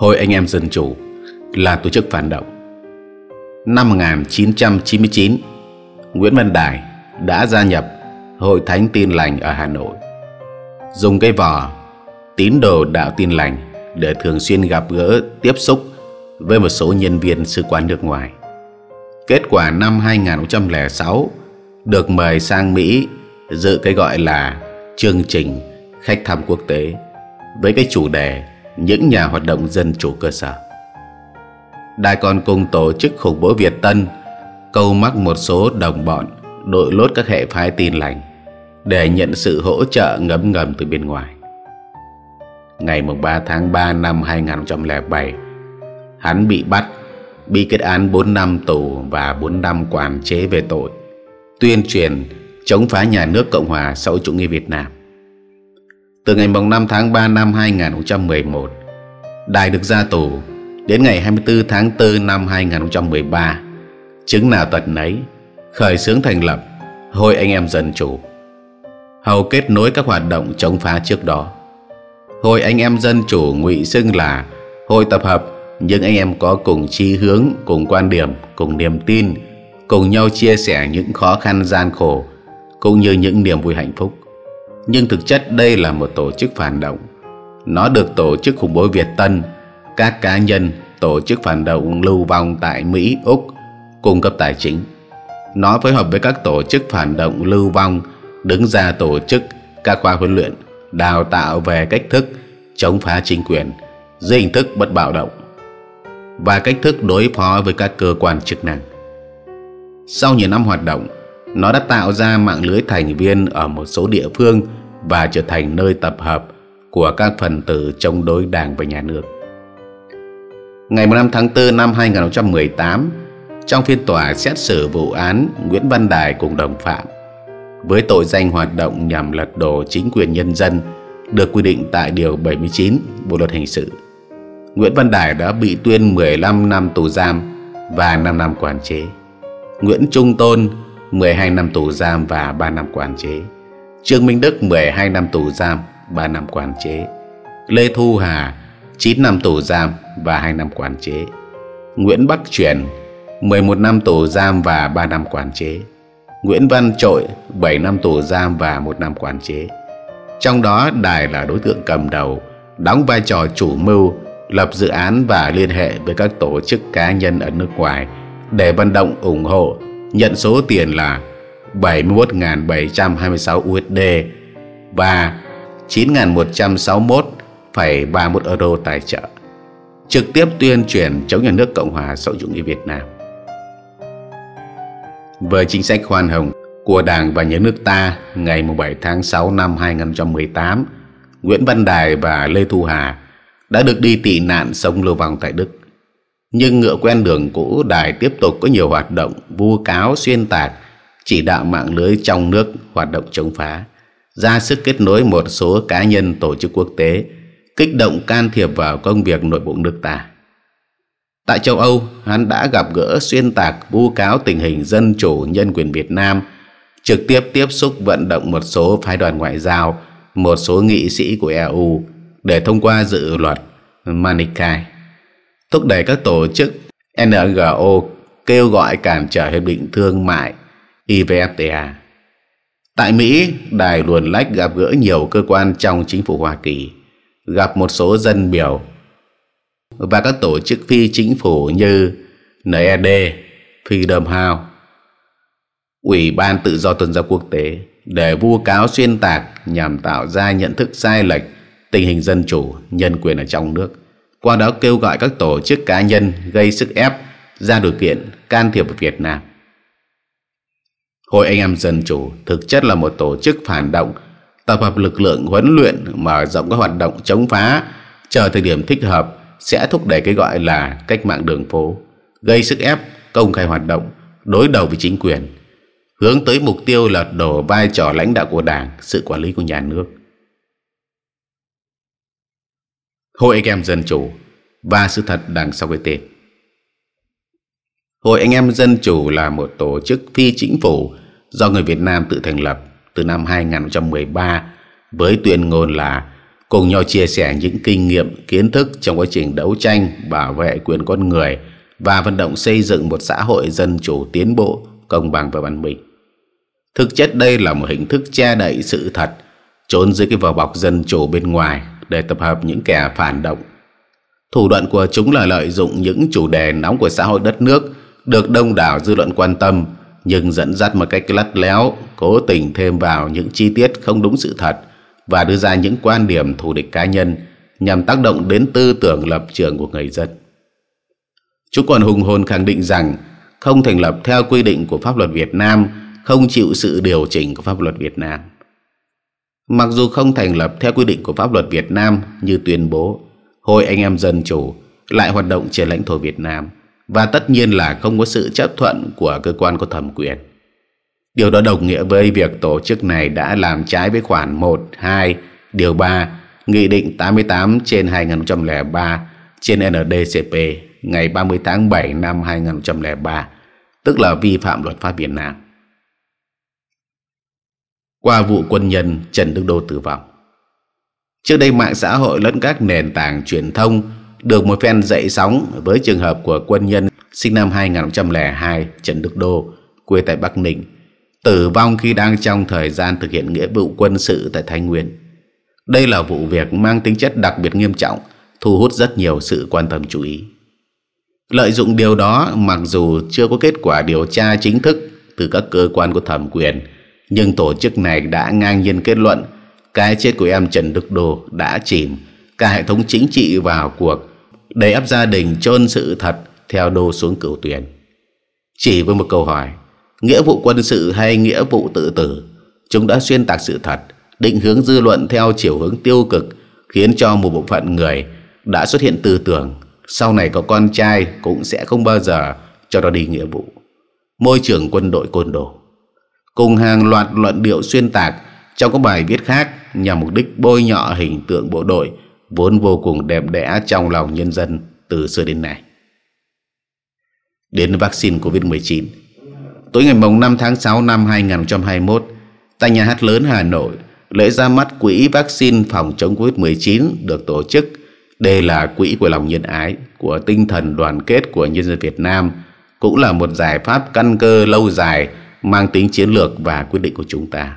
Hội Anh em Dân Chủ là tổ chức phản động. Năm 1999, Nguyễn Văn Đài đã gia nhập Hội Thánh Tin Lành ở Hà Nội. Dùng cái vò tín đồ đạo tin lành để thường xuyên gặp gỡ, tiếp xúc với một số nhân viên sứ quán nước ngoài. Kết quả năm 2006 được mời sang Mỹ dự cái gọi là chương trình khách thăm quốc tế với cái chủ đề những nhà hoạt động dân chủ cơ sở. Đài còn cùng tổ chức khủng bố Việt Tân câu mắc một số đồng bọn đội lốt các hệ phái tin lành để nhận sự hỗ trợ ngấm ngầm từ bên ngoài. Ngày 3 tháng 3 năm 2007, hắn bị bắt, bị kết án 4 năm tù và 4 năm quản chế về tội tuyên truyền chống phá nhà nước Cộng hòa xã hội chủ nghĩa Việt Nam. Từ ngày mùng 5 tháng 3 năm 2011, Đài được ra tù đến ngày 24 tháng 4 năm 2013. Chứng nào tật nấy, khởi xướng thành lập Hội Anh Em Dân Chủ. Hầu kết nối các hoạt động chống phá trước đó. Hội Anh Em Dân Chủ ngụy xưng là hội tập hợp những anh em có cùng chí hướng, cùng quan điểm, cùng niềm tin, cùng nhau chia sẻ những khó khăn gian khổ, cũng như những niềm vui hạnh phúc nhưng thực chất đây là một tổ chức phản động. Nó được tổ chức khủng bố Việt Tân, các cá nhân tổ chức phản động lưu vong tại Mỹ, Úc cung cấp tài chính. Nó phối hợp với các tổ chức phản động lưu vong đứng ra tổ chức các khoa huấn luyện, đào tạo về cách thức chống phá chính quyền dưới hình thức bất bạo động và cách thức đối phó với các cơ quan chức năng. Sau nhiều năm hoạt động, nó đã tạo ra mạng lưới thành viên ở một số địa phương và trở thành nơi tập hợp của các phần tử chống đối đảng và nhà nước. Ngày 15 tháng 4 năm 2018, trong phiên tòa xét xử vụ án Nguyễn Văn Đài cùng đồng phạm với tội danh hoạt động nhằm lật đổ chính quyền nhân dân được quy định tại Điều 79 Bộ Luật Hình sự. Nguyễn Văn Đài đã bị tuyên 15 năm tù giam và 5 năm quản chế. Nguyễn Trung Tôn 12 năm tù giam và 3 năm quản chế. Trương Minh Đức 12 năm tù giam, 3 năm quản chế. Lê Thu Hà 9 năm tù giam và 2 năm quản chế. Nguyễn Bắc Truyền 11 năm tù giam và 3 năm quản chế. Nguyễn Văn Trội 7 năm tù giam và 1 năm quản chế. Trong đó Đài là đối tượng cầm đầu, đóng vai trò chủ mưu, lập dự án và liên hệ với các tổ chức cá nhân ở nước ngoài để vận động ủng hộ nhận số tiền là 71.726 USD và 9.161,31 euro tài trợ trực tiếp tuyên truyền chống nhà nước Cộng hòa xã hội chủ nghĩa Việt Nam. Với chính sách khoan hồng của Đảng và Nhà nước ta ngày 7 tháng 6 năm 2018, Nguyễn Văn Đài và Lê Thu Hà đã được đi tị nạn sống lưu vong tại Đức nhưng ngựa quen đường cũ đài tiếp tục có nhiều hoạt động vu cáo xuyên tạc chỉ đạo mạng lưới trong nước hoạt động chống phá ra sức kết nối một số cá nhân tổ chức quốc tế kích động can thiệp vào công việc nội bộ nước ta tại châu âu hắn đã gặp gỡ xuyên tạc vu cáo tình hình dân chủ nhân quyền việt nam trực tiếp tiếp xúc vận động một số phái đoàn ngoại giao một số nghị sĩ của eu để thông qua dự luật manikai thúc đẩy các tổ chức NGO kêu gọi cản trở hiệp định thương mại EVFTA. Tại Mỹ, Đài Luồn Lách gặp gỡ nhiều cơ quan trong chính phủ Hoa Kỳ, gặp một số dân biểu và các tổ chức phi chính phủ như NED, Freedom House, Ủy ban Tự do Tôn giáo Quốc tế để vu cáo xuyên tạc nhằm tạo ra nhận thức sai lệch tình hình dân chủ, nhân quyền ở trong nước qua đó kêu gọi các tổ chức cá nhân gây sức ép ra điều kiện can thiệp vào Việt Nam. Hội Anh em Dân Chủ thực chất là một tổ chức phản động, tập hợp lực lượng huấn luyện mở rộng các hoạt động chống phá, chờ thời điểm thích hợp sẽ thúc đẩy cái gọi là cách mạng đường phố, gây sức ép, công khai hoạt động, đối đầu với chính quyền, hướng tới mục tiêu là đổ vai trò lãnh đạo của đảng, sự quản lý của nhà nước. Hội Anh em Dân Chủ và sự thật đằng sau cái tên. Hội Anh em Dân Chủ là một tổ chức phi chính phủ do người Việt Nam tự thành lập từ năm 2013 với tuyên ngôn là cùng nhau chia sẻ những kinh nghiệm, kiến thức trong quá trình đấu tranh, bảo vệ quyền con người và vận động xây dựng một xã hội dân chủ tiến bộ, công bằng và văn minh. Thực chất đây là một hình thức che đậy sự thật, trốn dưới cái vỏ bọc dân chủ bên ngoài để tập hợp những kẻ phản động. Thủ đoạn của chúng là lợi dụng những chủ đề nóng của xã hội đất nước được đông đảo dư luận quan tâm nhưng dẫn dắt một cách lắt léo, cố tình thêm vào những chi tiết không đúng sự thật và đưa ra những quan điểm thù địch cá nhân nhằm tác động đến tư tưởng lập trường của người dân. Chúng còn hùng hồn khẳng định rằng không thành lập theo quy định của pháp luật Việt Nam, không chịu sự điều chỉnh của pháp luật Việt Nam. Mặc dù không thành lập theo quy định của pháp luật Việt Nam như tuyên bố, Hội Anh em Dân Chủ lại hoạt động trên lãnh thổ Việt Nam và tất nhiên là không có sự chấp thuận của cơ quan có thẩm quyền. Điều đó đồng nghĩa với việc tổ chức này đã làm trái với khoản 1, 2, điều 3, Nghị định 88 trên 2003 trên NDCP ngày 30 tháng 7 năm 2003, tức là vi phạm luật pháp Việt Nam qua vụ quân nhân Trần Đức Đô tử vong. Trước đây mạng xã hội lẫn các nền tảng truyền thông được một phen dậy sóng với trường hợp của quân nhân sinh năm 2002 Trần Đức Đô, quê tại Bắc Ninh, tử vong khi đang trong thời gian thực hiện nghĩa vụ quân sự tại Thái Nguyên. Đây là vụ việc mang tính chất đặc biệt nghiêm trọng, thu hút rất nhiều sự quan tâm chú ý. Lợi dụng điều đó, mặc dù chưa có kết quả điều tra chính thức từ các cơ quan của thẩm quyền, nhưng tổ chức này đã ngang nhiên kết luận cái chết của em Trần Đức Đô đã chìm cả hệ thống chính trị vào cuộc để ép gia đình chôn sự thật theo Đô xuống cửu tuyển. Chỉ với một câu hỏi, nghĩa vụ quân sự hay nghĩa vụ tự tử, chúng đã xuyên tạc sự thật, định hướng dư luận theo chiều hướng tiêu cực, khiến cho một bộ phận người đã xuất hiện tư tưởng sau này có con trai cũng sẽ không bao giờ cho nó đi nghĩa vụ. Môi trường quân đội côn đồ cùng hàng loạt luận điệu xuyên tạc trong các bài viết khác nhằm mục đích bôi nhọ hình tượng bộ đội vốn vô cùng đẹp đẽ trong lòng nhân dân từ xưa đến nay. Đến vaccine COVID-19 Tối ngày mùng 5 tháng 6 năm 2021 tại nhà hát lớn Hà Nội lễ ra mắt quỹ vaccine phòng chống COVID-19 được tổ chức đây là quỹ của lòng nhân ái, của tinh thần đoàn kết của nhân dân Việt Nam, cũng là một giải pháp căn cơ lâu dài mang tính chiến lược và quyết định của chúng ta.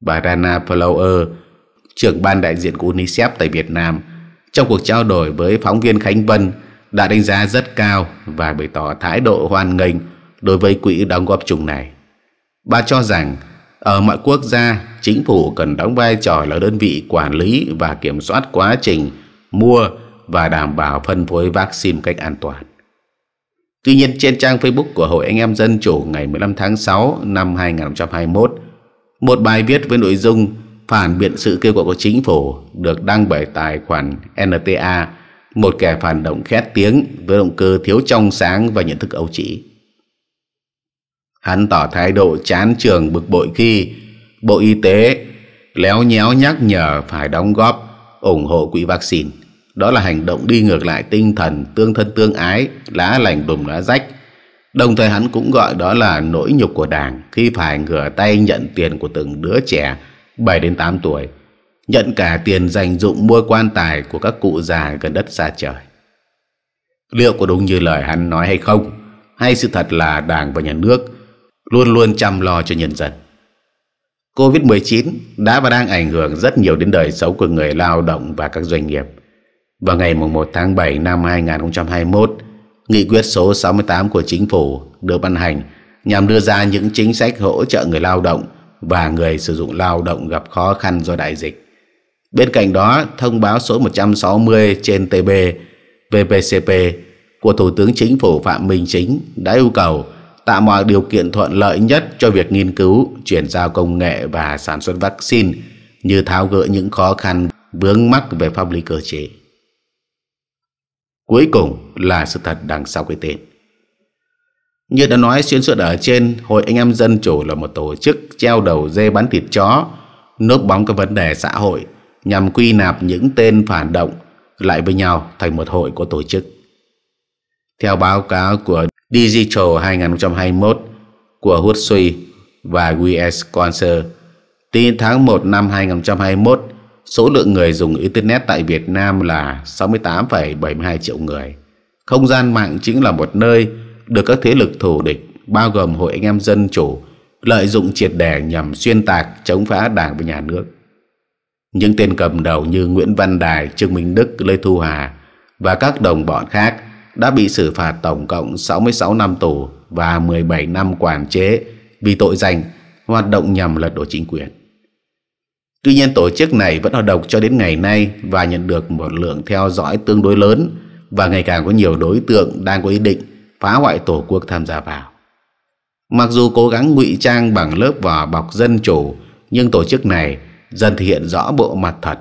Bà Rana Flower, trưởng ban đại diện của UNICEF tại Việt Nam, trong cuộc trao đổi với phóng viên Khánh Vân đã đánh giá rất cao và bày tỏ thái độ hoan nghênh đối với quỹ đóng góp chung này. Bà cho rằng ở mọi quốc gia, chính phủ cần đóng vai trò là đơn vị quản lý và kiểm soát quá trình mua và đảm bảo phân phối vaccine cách an toàn. Tuy nhiên trên trang Facebook của Hội Anh Em Dân Chủ ngày 15 tháng 6 năm 2021, một bài viết với nội dung phản biện sự kêu gọi của chính phủ được đăng bởi tài khoản NTA, một kẻ phản động khét tiếng với động cơ thiếu trong sáng và nhận thức ấu trĩ. Hắn tỏ thái độ chán trường bực bội khi Bộ Y tế léo nhéo nhắc nhở phải đóng góp ủng hộ quỹ vaccine. Đó là hành động đi ngược lại tinh thần tương thân tương ái, lá lành đùm lá rách. Đồng thời hắn cũng gọi đó là nỗi nhục của đảng khi phải ngửa tay nhận tiền của từng đứa trẻ bảy đến tám tuổi, nhận cả tiền dành dụng mua quan tài của các cụ già gần đất xa trời. Liệu có đúng như lời hắn nói hay không? Hay sự thật là đảng và nhà nước luôn luôn chăm lo cho nhân dân? Covid-19 đã và đang ảnh hưởng rất nhiều đến đời sống của người lao động và các doanh nghiệp. Vào ngày 1 tháng 7 năm 2021, Nghị quyết số 68 của Chính phủ được ban hành nhằm đưa ra những chính sách hỗ trợ người lao động và người sử dụng lao động gặp khó khăn do đại dịch. Bên cạnh đó, thông báo số 160 trên TB VPCP của Thủ tướng Chính phủ Phạm Minh Chính đã yêu cầu tạo mọi điều kiện thuận lợi nhất cho việc nghiên cứu, chuyển giao công nghệ và sản xuất vaccine như tháo gỡ những khó khăn vướng mắc về pháp lý cơ chế. Cuối cùng là sự thật đằng sau cái tên. Như đã nói xuyên suốt ở trên, Hội Anh em Dân Chủ là một tổ chức treo đầu dê bán thịt chó, núp bóng các vấn đề xã hội nhằm quy nạp những tên phản động lại với nhau thành một hội của tổ chức. Theo báo cáo của Digital 2021 của Hootsuite và WS Concert, tính tháng 1 năm 2021, số lượng người dùng internet tại Việt Nam là 68,72 triệu người. Không gian mạng chính là một nơi được các thế lực thù địch bao gồm Hội Anh em Dân Chủ lợi dụng triệt đề nhằm xuyên tạc chống phá đảng và nhà nước. Những tên cầm đầu như Nguyễn Văn Đài, Trương Minh Đức, Lê Thu Hà và các đồng bọn khác đã bị xử phạt tổng cộng 66 năm tù và 17 năm quản chế vì tội danh hoạt động nhằm lật đổ chính quyền. Tuy nhiên tổ chức này vẫn hoạt động cho đến ngày nay và nhận được một lượng theo dõi tương đối lớn và ngày càng có nhiều đối tượng đang có ý định phá hoại tổ quốc tham gia vào. Mặc dù cố gắng ngụy trang bằng lớp vỏ bọc dân chủ, nhưng tổ chức này dần thể hiện rõ bộ mặt thật.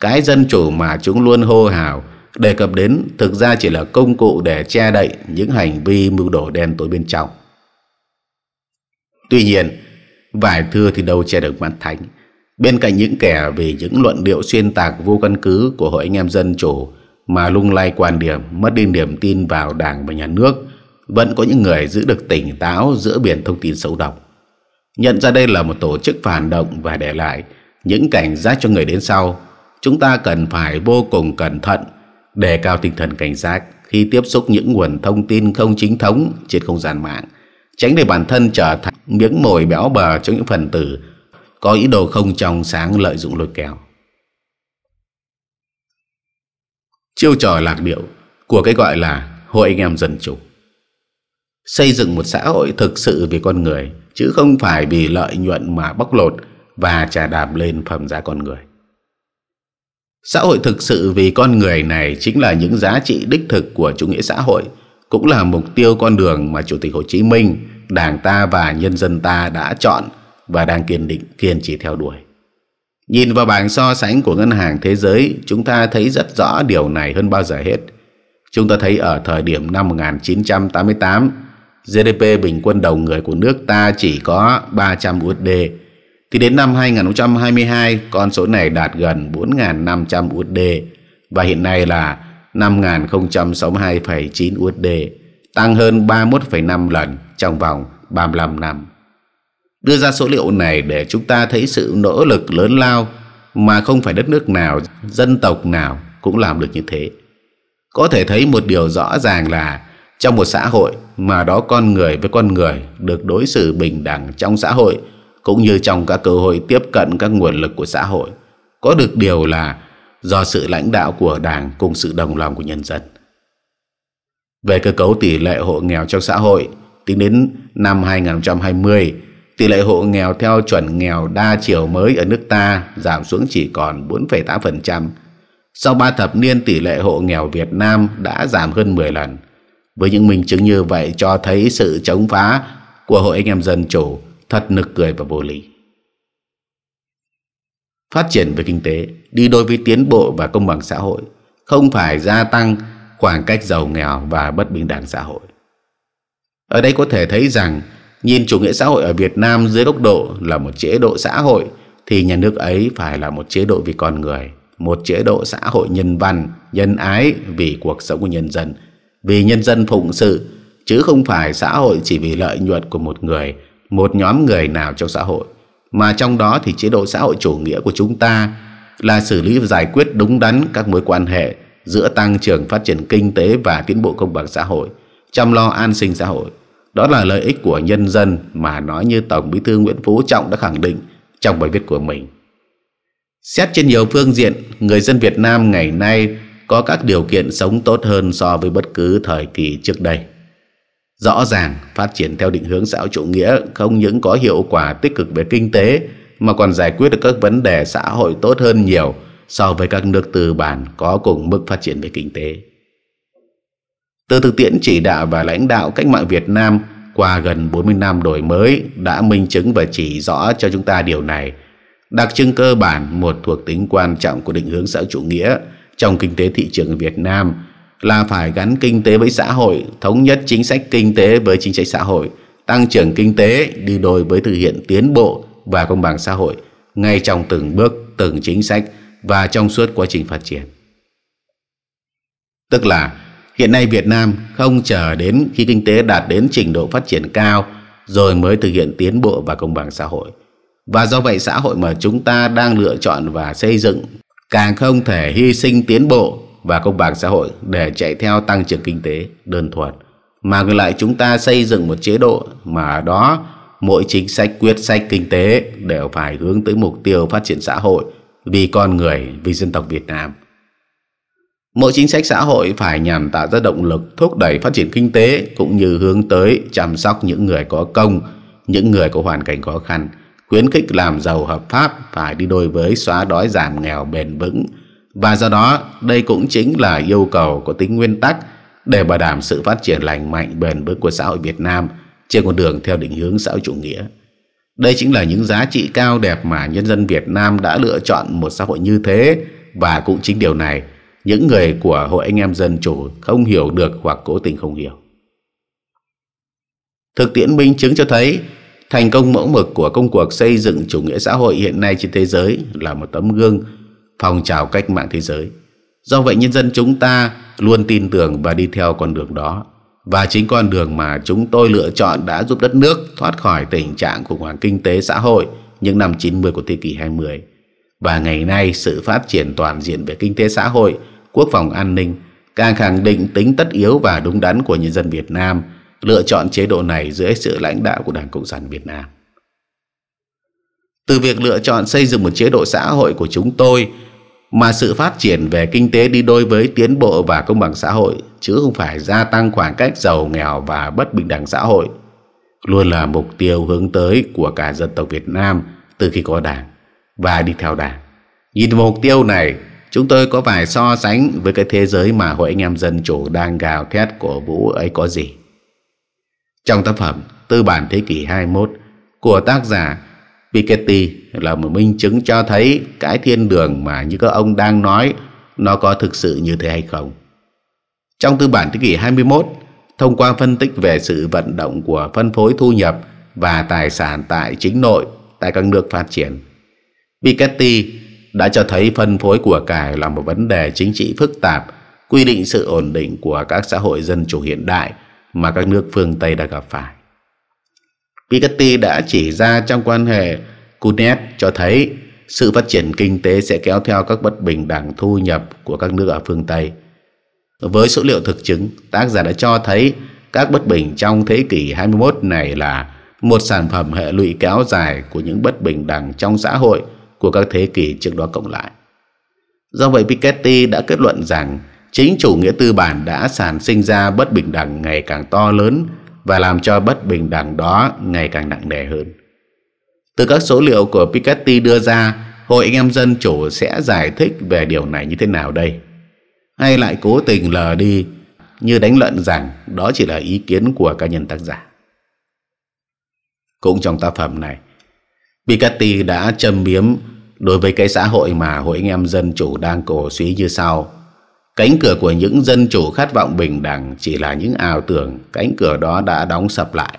Cái dân chủ mà chúng luôn hô hào đề cập đến thực ra chỉ là công cụ để che đậy những hành vi mưu đồ đen tối bên trong. Tuy nhiên, vài thưa thì đâu che được mắt thánh Bên cạnh những kẻ vì những luận điệu xuyên tạc vô căn cứ của Hội Anh em Dân Chủ mà lung lay quan điểm, mất đi niềm tin vào đảng và nhà nước, vẫn có những người giữ được tỉnh táo giữa biển thông tin xấu độc. Nhận ra đây là một tổ chức phản động và để lại những cảnh giác cho người đến sau, chúng ta cần phải vô cùng cẩn thận, đề cao tinh thần cảnh giác khi tiếp xúc những nguồn thông tin không chính thống trên không gian mạng, tránh để bản thân trở thành miếng mồi béo bờ cho những phần tử có ý đồ không trong sáng lợi dụng lôi kéo. Chiêu trò lạc điệu của cái gọi là hội anh em dân chủ. Xây dựng một xã hội thực sự vì con người, chứ không phải vì lợi nhuận mà bóc lột và trà đạp lên phẩm giá con người. Xã hội thực sự vì con người này chính là những giá trị đích thực của chủ nghĩa xã hội, cũng là mục tiêu con đường mà Chủ tịch Hồ Chí Minh, Đảng ta và nhân dân ta đã chọn và đang kiên định kiên trì theo đuổi. Nhìn vào bảng so sánh của Ngân hàng Thế giới, chúng ta thấy rất rõ điều này hơn bao giờ hết. Chúng ta thấy ở thời điểm năm 1988, GDP bình quân đầu người của nước ta chỉ có 300 USD, thì đến năm 2022 con số này đạt gần 4.500 USD và hiện nay là 5.062,9 USD, tăng hơn 31,5 lần trong vòng 35 năm. Đưa ra số liệu này để chúng ta thấy sự nỗ lực lớn lao mà không phải đất nước nào, dân tộc nào cũng làm được như thế. Có thể thấy một điều rõ ràng là trong một xã hội mà đó con người với con người được đối xử bình đẳng trong xã hội cũng như trong các cơ hội tiếp cận các nguồn lực của xã hội có được điều là do sự lãnh đạo của đảng cùng sự đồng lòng của nhân dân. Về cơ cấu tỷ lệ hộ nghèo trong xã hội, tính đến năm 2020, Tỷ lệ hộ nghèo theo chuẩn nghèo đa chiều mới ở nước ta giảm xuống chỉ còn 4,8%. Sau 3 thập niên tỷ lệ hộ nghèo Việt Nam đã giảm hơn 10 lần. Với những minh chứng như vậy cho thấy sự chống phá của Hội Anh Em Dân Chủ thật nực cười và vô lý. Phát triển về kinh tế đi đôi với tiến bộ và công bằng xã hội, không phải gia tăng khoảng cách giàu nghèo và bất bình đẳng xã hội. Ở đây có thể thấy rằng Nhìn chủ nghĩa xã hội ở Việt Nam dưới góc độ là một chế độ xã hội thì nhà nước ấy phải là một chế độ vì con người, một chế độ xã hội nhân văn, nhân ái vì cuộc sống của nhân dân, vì nhân dân phụng sự, chứ không phải xã hội chỉ vì lợi nhuận của một người, một nhóm người nào trong xã hội. Mà trong đó thì chế độ xã hội chủ nghĩa của chúng ta là xử lý và giải quyết đúng đắn các mối quan hệ giữa tăng trưởng phát triển kinh tế và tiến bộ công bằng xã hội, chăm lo an sinh xã hội. Đó là lợi ích của nhân dân mà nói như Tổng Bí thư Nguyễn Phú Trọng đã khẳng định trong bài viết của mình. Xét trên nhiều phương diện, người dân Việt Nam ngày nay có các điều kiện sống tốt hơn so với bất cứ thời kỳ trước đây. Rõ ràng, phát triển theo định hướng xã hội chủ nghĩa không những có hiệu quả tích cực về kinh tế mà còn giải quyết được các vấn đề xã hội tốt hơn nhiều so với các nước tư bản có cùng mức phát triển về kinh tế. Từ thực tiễn chỉ đạo và lãnh đạo cách mạng Việt Nam qua gần 40 năm đổi mới đã minh chứng và chỉ rõ cho chúng ta điều này. Đặc trưng cơ bản một thuộc tính quan trọng của định hướng xã chủ nghĩa trong kinh tế thị trường Việt Nam là phải gắn kinh tế với xã hội, thống nhất chính sách kinh tế với chính sách xã hội, tăng trưởng kinh tế đi đôi với thực hiện tiến bộ và công bằng xã hội ngay trong từng bước, từng chính sách và trong suốt quá trình phát triển. Tức là Hiện nay Việt Nam không chờ đến khi kinh tế đạt đến trình độ phát triển cao rồi mới thực hiện tiến bộ và công bằng xã hội. Và do vậy xã hội mà chúng ta đang lựa chọn và xây dựng càng không thể hy sinh tiến bộ và công bằng xã hội để chạy theo tăng trưởng kinh tế đơn thuần. Mà ngược lại chúng ta xây dựng một chế độ mà ở đó mỗi chính sách quyết sách kinh tế đều phải hướng tới mục tiêu phát triển xã hội vì con người, vì dân tộc Việt Nam – Mỗi chính sách xã hội phải nhằm tạo ra động lực thúc đẩy phát triển kinh tế cũng như hướng tới chăm sóc những người có công, những người có hoàn cảnh khó khăn, khuyến khích làm giàu hợp pháp phải đi đôi với xóa đói giảm nghèo bền vững. Và do đó, đây cũng chính là yêu cầu có tính nguyên tắc để bảo đảm sự phát triển lành mạnh bền vững của xã hội Việt Nam trên con đường theo định hướng xã hội chủ nghĩa. Đây chính là những giá trị cao đẹp mà nhân dân Việt Nam đã lựa chọn một xã hội như thế và cũng chính điều này những người của Hội Anh em Dân Chủ không hiểu được hoặc cố tình không hiểu. Thực tiễn minh chứng cho thấy thành công mẫu mực của công cuộc xây dựng chủ nghĩa xã hội hiện nay trên thế giới là một tấm gương phong trào cách mạng thế giới. Do vậy nhân dân chúng ta luôn tin tưởng và đi theo con đường đó và chính con đường mà chúng tôi lựa chọn đã giúp đất nước thoát khỏi tình trạng khủng hoảng kinh tế xã hội những năm 90 của thế kỷ 20. Và ngày nay sự phát triển toàn diện về kinh tế xã hội quốc phòng an ninh càng khẳng định tính tất yếu và đúng đắn của nhân dân Việt Nam lựa chọn chế độ này dưới sự lãnh đạo của Đảng Cộng sản Việt Nam. Từ việc lựa chọn xây dựng một chế độ xã hội của chúng tôi mà sự phát triển về kinh tế đi đôi với tiến bộ và công bằng xã hội chứ không phải gia tăng khoảng cách giàu nghèo và bất bình đẳng xã hội luôn là mục tiêu hướng tới của cả dân tộc Việt Nam từ khi có đảng và đi theo đảng. Nhìn mục tiêu này Chúng tôi có phải so sánh với cái thế giới mà hội anh em dân chủ đang gào thét của vũ ấy có gì? Trong tác phẩm Tư bản thế kỷ 21 của tác giả Piketty là một minh chứng cho thấy cái thiên đường mà như các ông đang nói nó có thực sự như thế hay không. Trong tư bản thế kỷ 21, thông qua phân tích về sự vận động của phân phối thu nhập và tài sản tại chính nội tại các nước phát triển, Piketty đã cho thấy phân phối của cải là một vấn đề chính trị phức tạp, quy định sự ổn định của các xã hội dân chủ hiện đại mà các nước phương Tây đã gặp phải. Piketty đã chỉ ra trong quan hệ Kunet cho thấy sự phát triển kinh tế sẽ kéo theo các bất bình đẳng thu nhập của các nước ở phương Tây. Với số liệu thực chứng, tác giả đã cho thấy các bất bình trong thế kỷ 21 này là một sản phẩm hệ lụy kéo dài của những bất bình đẳng trong xã hội – của các thế kỷ trước đó cộng lại. Do vậy Piketty đã kết luận rằng chính chủ nghĩa tư bản đã sản sinh ra bất bình đẳng ngày càng to lớn và làm cho bất bình đẳng đó ngày càng nặng nề hơn. Từ các số liệu của Piketty đưa ra, Hội Anh em Dân Chủ sẽ giải thích về điều này như thế nào đây? Hay lại cố tình lờ đi như đánh luận rằng đó chỉ là ý kiến của cá nhân tác giả. Cũng trong tác phẩm này, Piketty đã châm biếm đối với cái xã hội mà hội anh em dân chủ đang cổ suý như sau cánh cửa của những dân chủ khát vọng bình đẳng chỉ là những ảo tưởng cánh cửa đó đã đóng sập lại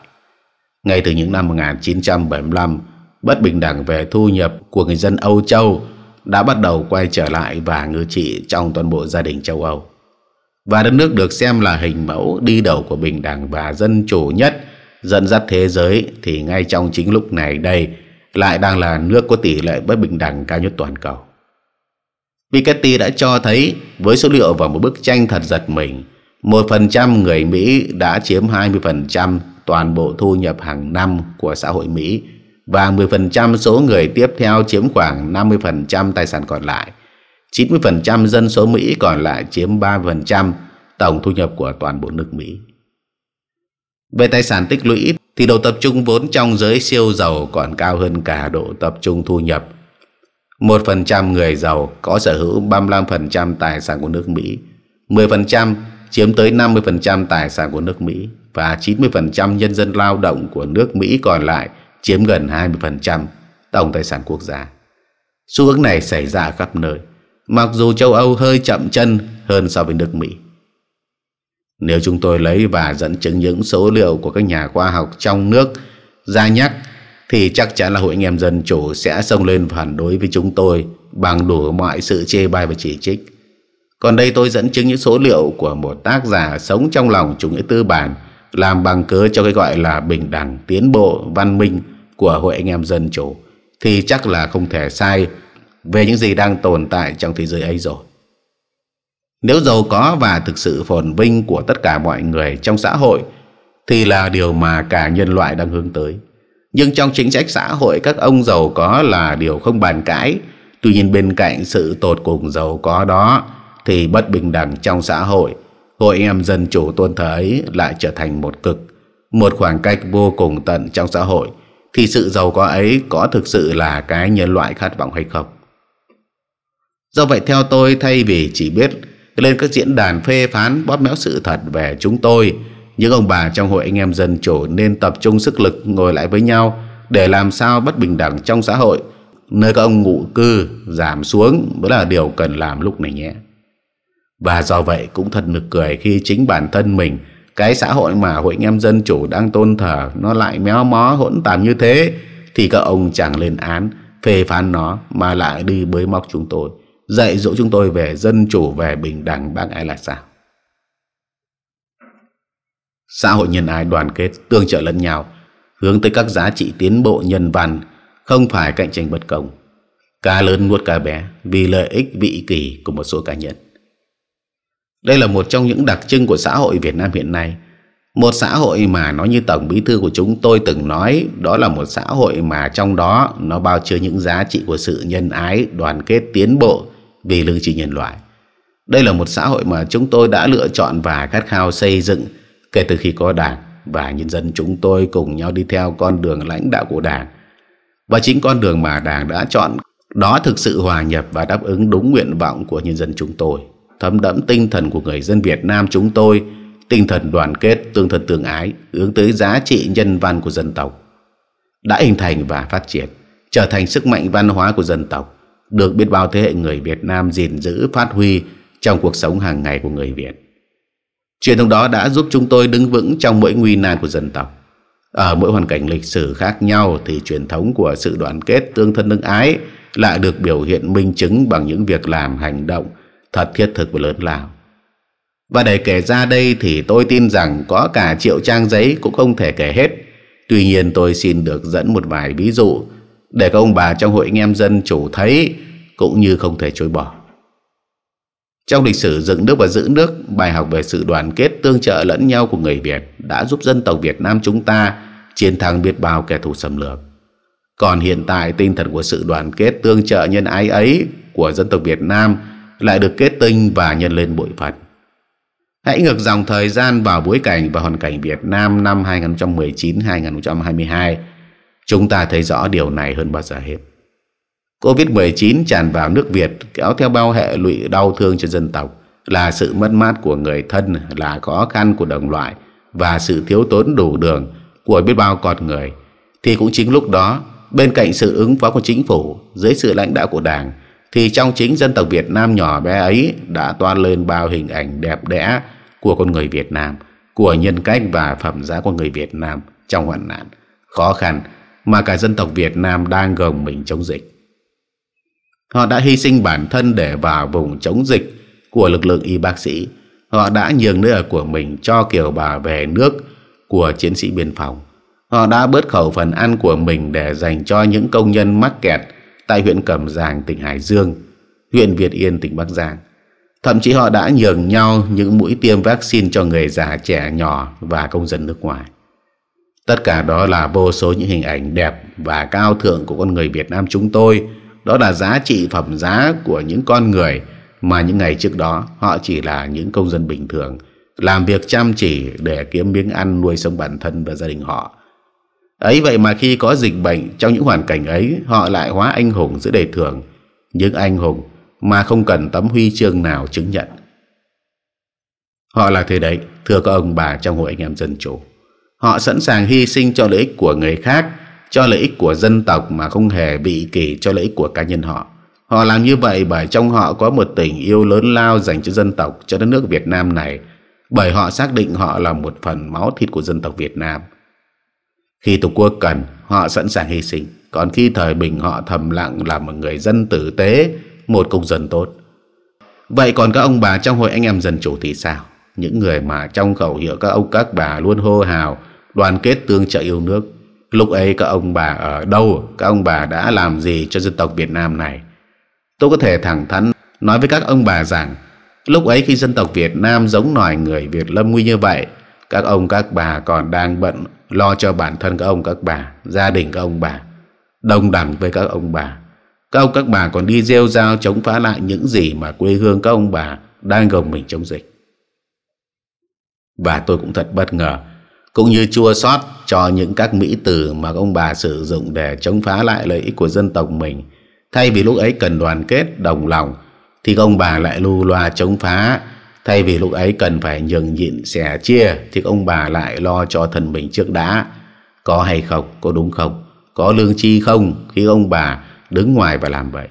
ngay từ những năm 1975 bất bình đẳng về thu nhập của người dân Âu Châu đã bắt đầu quay trở lại và ngự trị trong toàn bộ gia đình châu Âu và đất nước được xem là hình mẫu đi đầu của bình đẳng và dân chủ nhất dẫn dắt thế giới thì ngay trong chính lúc này đây lại đang là nước có tỷ lệ bất bình đẳng cao nhất toàn cầu. Piketty đã cho thấy với số liệu và một bức tranh thật giật mình, 1% người Mỹ đã chiếm 20% toàn bộ thu nhập hàng năm của xã hội Mỹ và 10% số người tiếp theo chiếm khoảng 50% tài sản còn lại. 90% dân số Mỹ còn lại chiếm 3% tổng thu nhập của toàn bộ nước Mỹ. Về tài sản tích lũy, thì độ tập trung vốn trong giới siêu giàu còn cao hơn cả độ tập trung thu nhập. 1% người giàu có sở hữu 35% tài sản của nước Mỹ, 10% chiếm tới 50% tài sản của nước Mỹ và 90% nhân dân lao động của nước Mỹ còn lại chiếm gần 20% tổng tài sản quốc gia. Xu hướng này xảy ra khắp nơi, mặc dù châu Âu hơi chậm chân hơn so với nước Mỹ. Nếu chúng tôi lấy và dẫn chứng những số liệu của các nhà khoa học trong nước ra nhắc thì chắc chắn là Hội Anh em Dân Chủ sẽ xông lên phản đối với chúng tôi bằng đủ mọi sự chê bai và chỉ trích. Còn đây tôi dẫn chứng những số liệu của một tác giả sống trong lòng chủ nghĩa tư bản làm bằng cớ cho cái gọi là bình đẳng tiến bộ văn minh của Hội Anh em Dân Chủ thì chắc là không thể sai về những gì đang tồn tại trong thế giới ấy rồi. Nếu giàu có và thực sự phồn vinh của tất cả mọi người trong xã hội thì là điều mà cả nhân loại đang hướng tới. Nhưng trong chính sách xã hội các ông giàu có là điều không bàn cãi. Tuy nhiên bên cạnh sự tột cùng giàu có đó thì bất bình đẳng trong xã hội, hội em dân chủ tôn thờ ấy lại trở thành một cực, một khoảng cách vô cùng tận trong xã hội thì sự giàu có ấy có thực sự là cái nhân loại khát vọng hay không? Do vậy theo tôi thay vì chỉ biết lên các diễn đàn phê phán bóp méo sự thật về chúng tôi những ông bà trong hội anh em dân chủ nên tập trung sức lực ngồi lại với nhau để làm sao bất bình đẳng trong xã hội nơi các ông ngụ cư giảm xuống mới là điều cần làm lúc này nhé và do vậy cũng thật nực cười khi chính bản thân mình cái xã hội mà hội anh em dân chủ đang tôn thờ nó lại méo mó hỗn tạp như thế thì các ông chẳng lên án phê phán nó mà lại đi bới móc chúng tôi dạy dỗ chúng tôi về dân chủ về bình đẳng bác ấy là sao xã hội nhân ái đoàn kết tương trợ lẫn nhau hướng tới các giá trị tiến bộ nhân văn không phải cạnh tranh bất công cá lớn nuốt cá bé vì lợi ích vị kỷ của một số cá nhân đây là một trong những đặc trưng của xã hội Việt Nam hiện nay một xã hội mà nó như tổng bí thư của chúng tôi từng nói đó là một xã hội mà trong đó nó bao chứa những giá trị của sự nhân ái đoàn kết tiến bộ vì lương tri nhân loại. Đây là một xã hội mà chúng tôi đã lựa chọn và khát khao xây dựng kể từ khi có đảng và nhân dân chúng tôi cùng nhau đi theo con đường lãnh đạo của đảng. Và chính con đường mà đảng đã chọn đó thực sự hòa nhập và đáp ứng đúng nguyện vọng của nhân dân chúng tôi, thấm đẫm tinh thần của người dân Việt Nam chúng tôi, tinh thần đoàn kết, tương thân tương ái, hướng tới giá trị nhân văn của dân tộc. Đã hình thành và phát triển, trở thành sức mạnh văn hóa của dân tộc được biết bao thế hệ người Việt Nam gìn giữ phát huy trong cuộc sống hàng ngày của người Việt. Truyền thống đó đã giúp chúng tôi đứng vững trong mỗi nguy nan của dân tộc. Ở mỗi hoàn cảnh lịch sử khác nhau thì truyền thống của sự đoàn kết tương thân tương ái lại được biểu hiện minh chứng bằng những việc làm hành động thật thiết thực và lớn lao. Và để kể ra đây thì tôi tin rằng có cả triệu trang giấy cũng không thể kể hết. Tuy nhiên tôi xin được dẫn một vài ví dụ để các ông bà trong hội anh em dân chủ thấy cũng như không thể chối bỏ. Trong lịch sử dựng nước và giữ nước, bài học về sự đoàn kết tương trợ lẫn nhau của người Việt đã giúp dân tộc Việt Nam chúng ta chiến thắng biết bao kẻ thù xâm lược. Còn hiện tại tinh thần của sự đoàn kết tương trợ nhân ái ấy của dân tộc Việt Nam lại được kết tinh và nhân lên bội phật. Hãy ngược dòng thời gian vào bối cảnh và hoàn cảnh Việt Nam năm 2019-2022 Chúng ta thấy rõ điều này hơn bao giờ hết. Covid-19 tràn vào nước Việt kéo theo bao hệ lụy đau thương cho dân tộc là sự mất mát của người thân, là khó khăn của đồng loại và sự thiếu tốn đủ đường của biết bao con người. Thì cũng chính lúc đó, bên cạnh sự ứng phó của chính phủ dưới sự lãnh đạo của Đảng, thì trong chính dân tộc Việt Nam nhỏ bé ấy đã toan lên bao hình ảnh đẹp đẽ của con người Việt Nam, của nhân cách và phẩm giá của người Việt Nam trong hoạn nạn, khó khăn mà cả dân tộc Việt Nam đang gồng mình chống dịch. Họ đã hy sinh bản thân để vào vùng chống dịch của lực lượng y bác sĩ. Họ đã nhường nơi ở của mình cho kiều bà về nước của chiến sĩ biên phòng. Họ đã bớt khẩu phần ăn của mình để dành cho những công nhân mắc kẹt tại huyện Cẩm Giàng, tỉnh Hải Dương, huyện Việt Yên, tỉnh Bắc Giang. Thậm chí họ đã nhường nhau những mũi tiêm vaccine cho người già trẻ nhỏ và công dân nước ngoài. Tất cả đó là vô số những hình ảnh đẹp và cao thượng của con người Việt Nam chúng tôi. Đó là giá trị phẩm giá của những con người mà những ngày trước đó họ chỉ là những công dân bình thường, làm việc chăm chỉ để kiếm miếng ăn nuôi sống bản thân và gia đình họ. Ấy vậy mà khi có dịch bệnh trong những hoàn cảnh ấy họ lại hóa anh hùng giữa đời thường, những anh hùng mà không cần tấm huy chương nào chứng nhận. Họ là thế đấy, thưa các ông bà trong hội anh em dân chủ. Họ sẵn sàng hy sinh cho lợi ích của người khác, cho lợi ích của dân tộc mà không hề bị kỳ cho lợi ích của cá nhân họ. Họ làm như vậy bởi trong họ có một tình yêu lớn lao dành cho dân tộc, cho đất nước Việt Nam này, bởi họ xác định họ là một phần máu thịt của dân tộc Việt Nam. Khi Tổ quốc cần, họ sẵn sàng hy sinh, còn khi thời bình họ thầm lặng là một người dân tử tế, một công dân tốt. Vậy còn các ông bà trong hội anh em dân chủ thì sao? Những người mà trong khẩu hiệu các ông các bà luôn hô hào đoàn kết tương trợ yêu nước. Lúc ấy các ông bà ở đâu, các ông bà đã làm gì cho dân tộc Việt Nam này? Tôi có thể thẳng thắn nói với các ông bà rằng lúc ấy khi dân tộc Việt Nam giống nòi người Việt Lâm Nguy như vậy, các ông các bà còn đang bận lo cho bản thân các ông các bà, gia đình các ông bà, đồng đẳng với các ông bà. Các ông các bà còn đi rêu rao chống phá lại những gì mà quê hương các ông bà đang gồng mình chống dịch. Và tôi cũng thật bất ngờ cũng như chua xót cho những các mỹ từ mà ông bà sử dụng để chống phá lại lợi ích của dân tộc mình. Thay vì lúc ấy cần đoàn kết, đồng lòng, thì ông bà lại lù loa chống phá. Thay vì lúc ấy cần phải nhường nhịn, sẻ chia, thì ông bà lại lo cho thân mình trước đã. Có hay không? Có đúng không? Có lương chi không khi ông bà đứng ngoài và làm vậy?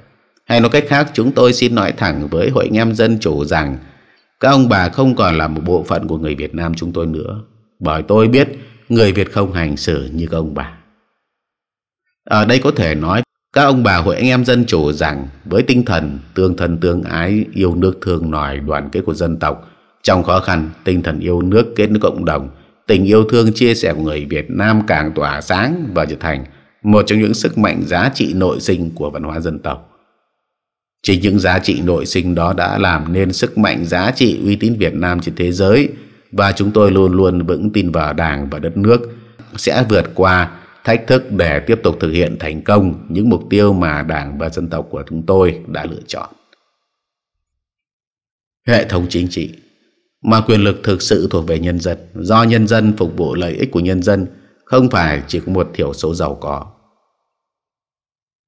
Hay nói cách khác, chúng tôi xin nói thẳng với Hội anh em Dân Chủ rằng các ông bà không còn là một bộ phận của người Việt Nam chúng tôi nữa bởi tôi biết người Việt không hành xử như các ông bà. Ở đây có thể nói các ông bà hội anh em dân chủ rằng với tinh thần tương thân tương ái, yêu nước thương nòi đoàn kết của dân tộc, trong khó khăn, tinh thần yêu nước kết nối cộng đồng, tình yêu thương chia sẻ của người Việt Nam càng tỏa sáng và trở thành một trong những sức mạnh giá trị nội sinh của văn hóa dân tộc. chỉ những giá trị nội sinh đó đã làm nên sức mạnh giá trị uy tín Việt Nam trên thế giới – và chúng tôi luôn luôn vững tin vào Đảng và đất nước sẽ vượt qua thách thức để tiếp tục thực hiện thành công những mục tiêu mà Đảng và dân tộc của chúng tôi đã lựa chọn. Hệ thống chính trị mà quyền lực thực sự thuộc về nhân dân, do nhân dân phục vụ lợi ích của nhân dân, không phải chỉ có một thiểu số giàu có.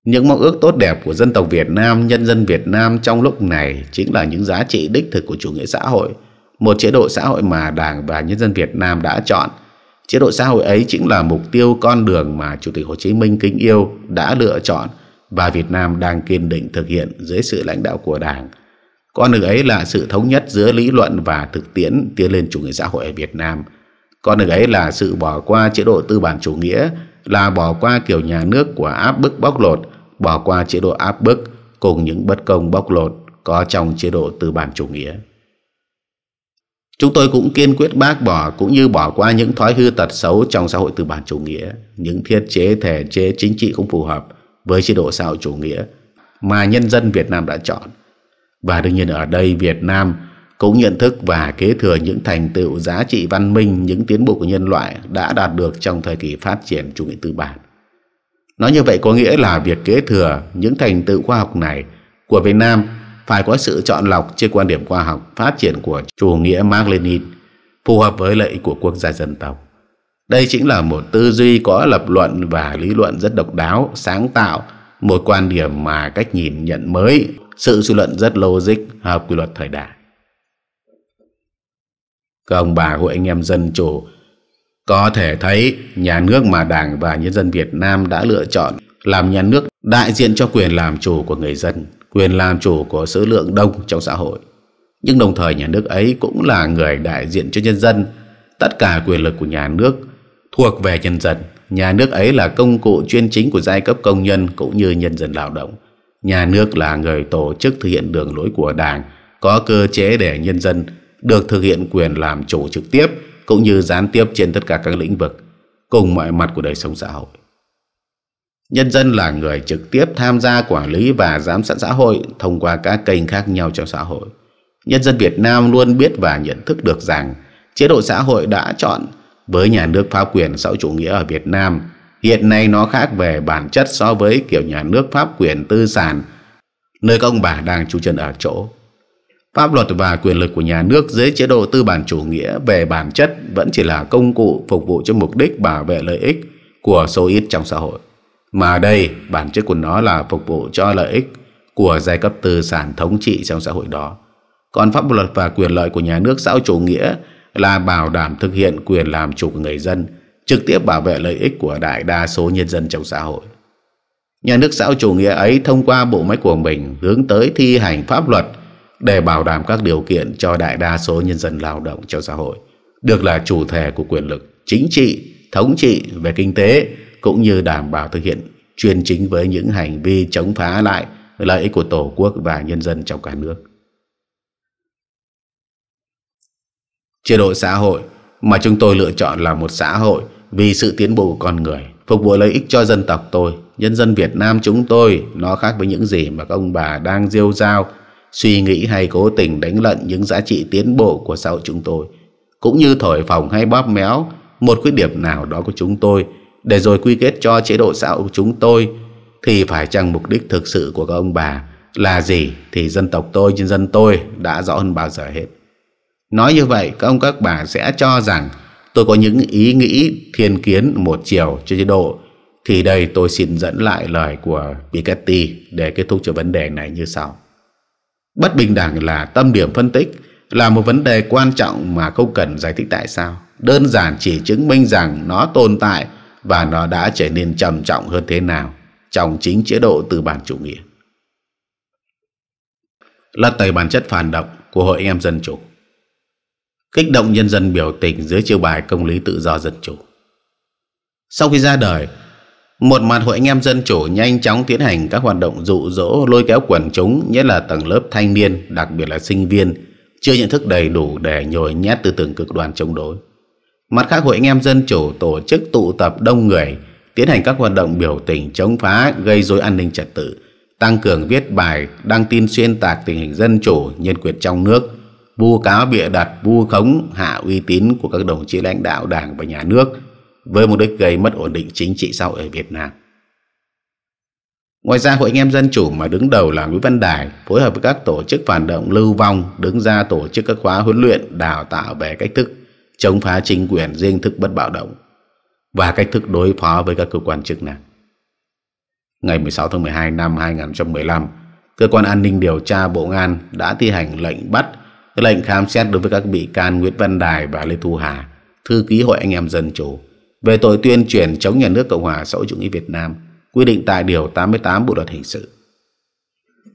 Những mong ước tốt đẹp của dân tộc Việt Nam, nhân dân Việt Nam trong lúc này chính là những giá trị đích thực của chủ nghĩa xã hội – một chế độ xã hội mà Đảng và nhân dân Việt Nam đã chọn. Chế độ xã hội ấy chính là mục tiêu con đường mà Chủ tịch Hồ Chí Minh kính yêu đã lựa chọn và Việt Nam đang kiên định thực hiện dưới sự lãnh đạo của Đảng. Con đường ấy là sự thống nhất giữa lý luận và thực tiễn tiến lên chủ nghĩa xã hội ở Việt Nam. Con đường ấy là sự bỏ qua chế độ tư bản chủ nghĩa, là bỏ qua kiểu nhà nước của áp bức bóc lột, bỏ qua chế độ áp bức cùng những bất công bóc lột có trong chế độ tư bản chủ nghĩa. Chúng tôi cũng kiên quyết bác bỏ cũng như bỏ qua những thói hư tật xấu trong xã hội tư bản chủ nghĩa, những thiết chế thể chế chính trị không phù hợp với chế độ xã hội chủ nghĩa mà nhân dân Việt Nam đã chọn. Và đương nhiên ở đây Việt Nam cũng nhận thức và kế thừa những thành tựu giá trị văn minh, những tiến bộ của nhân loại đã đạt được trong thời kỳ phát triển chủ nghĩa tư bản. Nói như vậy có nghĩa là việc kế thừa những thành tựu khoa học này của Việt Nam phải có sự chọn lọc trên quan điểm khoa học phát triển của chủ nghĩa Marx Lenin phù hợp với lợi ích của quốc gia dân tộc. Đây chính là một tư duy có lập luận và lý luận rất độc đáo, sáng tạo, một quan điểm mà cách nhìn nhận mới, sự suy luận rất logic, hợp quy luật thời đại. Các ông bà hội anh em dân chủ có thể thấy nhà nước mà Đảng và nhân dân Việt Nam đã lựa chọn làm nhà nước đại diện cho quyền làm chủ của người dân quyền làm chủ của số lượng đông trong xã hội. Nhưng đồng thời nhà nước ấy cũng là người đại diện cho nhân dân. Tất cả quyền lực của nhà nước thuộc về nhân dân. Nhà nước ấy là công cụ chuyên chính của giai cấp công nhân cũng như nhân dân lao động. Nhà nước là người tổ chức thực hiện đường lối của Đảng, có cơ chế để nhân dân được thực hiện quyền làm chủ trực tiếp cũng như gián tiếp trên tất cả các lĩnh vực cùng mọi mặt của đời sống xã hội. Nhân dân là người trực tiếp tham gia quản lý và giám sát xã hội thông qua các kênh khác nhau trong xã hội. Nhân dân Việt Nam luôn biết và nhận thức được rằng chế độ xã hội đã chọn với nhà nước pháp quyền xã hội chủ nghĩa ở Việt Nam hiện nay nó khác về bản chất so với kiểu nhà nước pháp quyền tư sản nơi các ông bà đang trú chân ở chỗ. Pháp luật và quyền lực của nhà nước dưới chế độ tư bản chủ nghĩa về bản chất vẫn chỉ là công cụ phục vụ cho mục đích bảo vệ lợi ích của số ít trong xã hội. Mà đây, bản chất của nó là phục vụ cho lợi ích của giai cấp tư sản thống trị trong xã hội đó. Còn pháp luật và quyền lợi của nhà nước xã hội chủ nghĩa là bảo đảm thực hiện quyền làm chủ của người dân, trực tiếp bảo vệ lợi ích của đại đa số nhân dân trong xã hội. Nhà nước xã hội chủ nghĩa ấy thông qua bộ máy của mình hướng tới thi hành pháp luật để bảo đảm các điều kiện cho đại đa số nhân dân lao động trong xã hội, được là chủ thể của quyền lực chính trị, thống trị về kinh tế cũng như đảm bảo thực hiện chuyên chính với những hành vi chống phá lại lợi ích của Tổ quốc và nhân dân trong cả nước. Chế độ xã hội mà chúng tôi lựa chọn là một xã hội vì sự tiến bộ của con người, phục vụ lợi ích cho dân tộc tôi, nhân dân Việt Nam chúng tôi, nó khác với những gì mà các ông bà đang rêu rao, suy nghĩ hay cố tình đánh lận những giá trị tiến bộ của xã hội chúng tôi, cũng như thổi phồng hay bóp méo một khuyết điểm nào đó của chúng tôi để rồi quy kết cho chế độ xã hội chúng tôi thì phải chăng mục đích thực sự của các ông bà là gì thì dân tộc tôi nhân dân tôi đã rõ hơn bao giờ hết nói như vậy các ông các bà sẽ cho rằng tôi có những ý nghĩ thiên kiến một chiều cho chế độ thì đây tôi xin dẫn lại lời của Piketty để kết thúc cho vấn đề này như sau bất bình đẳng là tâm điểm phân tích là một vấn đề quan trọng mà không cần giải thích tại sao đơn giản chỉ chứng minh rằng nó tồn tại và nó đã trở nên trầm trọng hơn thế nào trong chính chế độ tư bản chủ nghĩa. Lật tẩy bản chất phản động của Hội Anh em Dân Chủ Kích động nhân dân biểu tình dưới chiêu bài công lý tự do dân chủ Sau khi ra đời, một mặt Hội Anh em Dân Chủ nhanh chóng tiến hành các hoạt động dụ dỗ lôi kéo quần chúng nhất là tầng lớp thanh niên, đặc biệt là sinh viên chưa nhận thức đầy đủ để nhồi nhét tư tưởng cực đoan chống đối Mặt khác hội anh em dân chủ tổ chức tụ tập đông người, tiến hành các hoạt động biểu tình chống phá gây rối an ninh trật tự, tăng cường viết bài đăng tin xuyên tạc tình hình dân chủ, nhân quyền trong nước, vu cáo bịa đặt, vu khống hạ uy tín của các đồng chí lãnh đạo Đảng và nhà nước với mục đích gây mất ổn định chính trị sau ở Việt Nam. Ngoài ra, Hội anh em Dân Chủ mà đứng đầu là Nguyễn Văn Đài phối hợp với các tổ chức phản động lưu vong đứng ra tổ chức các khóa huấn luyện đào tạo về cách thức chống phá chính quyền riêng thức bất bạo động và cách thức đối phó với các cơ quan chức năng. Ngày 16 tháng 12 năm 2015, cơ quan an ninh điều tra Bộ an đã thi hành lệnh bắt lệnh khám xét đối với các bị can Nguyễn Văn Đài và Lê Thu Hà, thư ký Hội Anh em Dân Chủ, về tội tuyên truyền chống nhà nước Cộng hòa xã hội chủ nghĩa Việt Nam, quy định tại Điều 88 Bộ Luật Hình sự.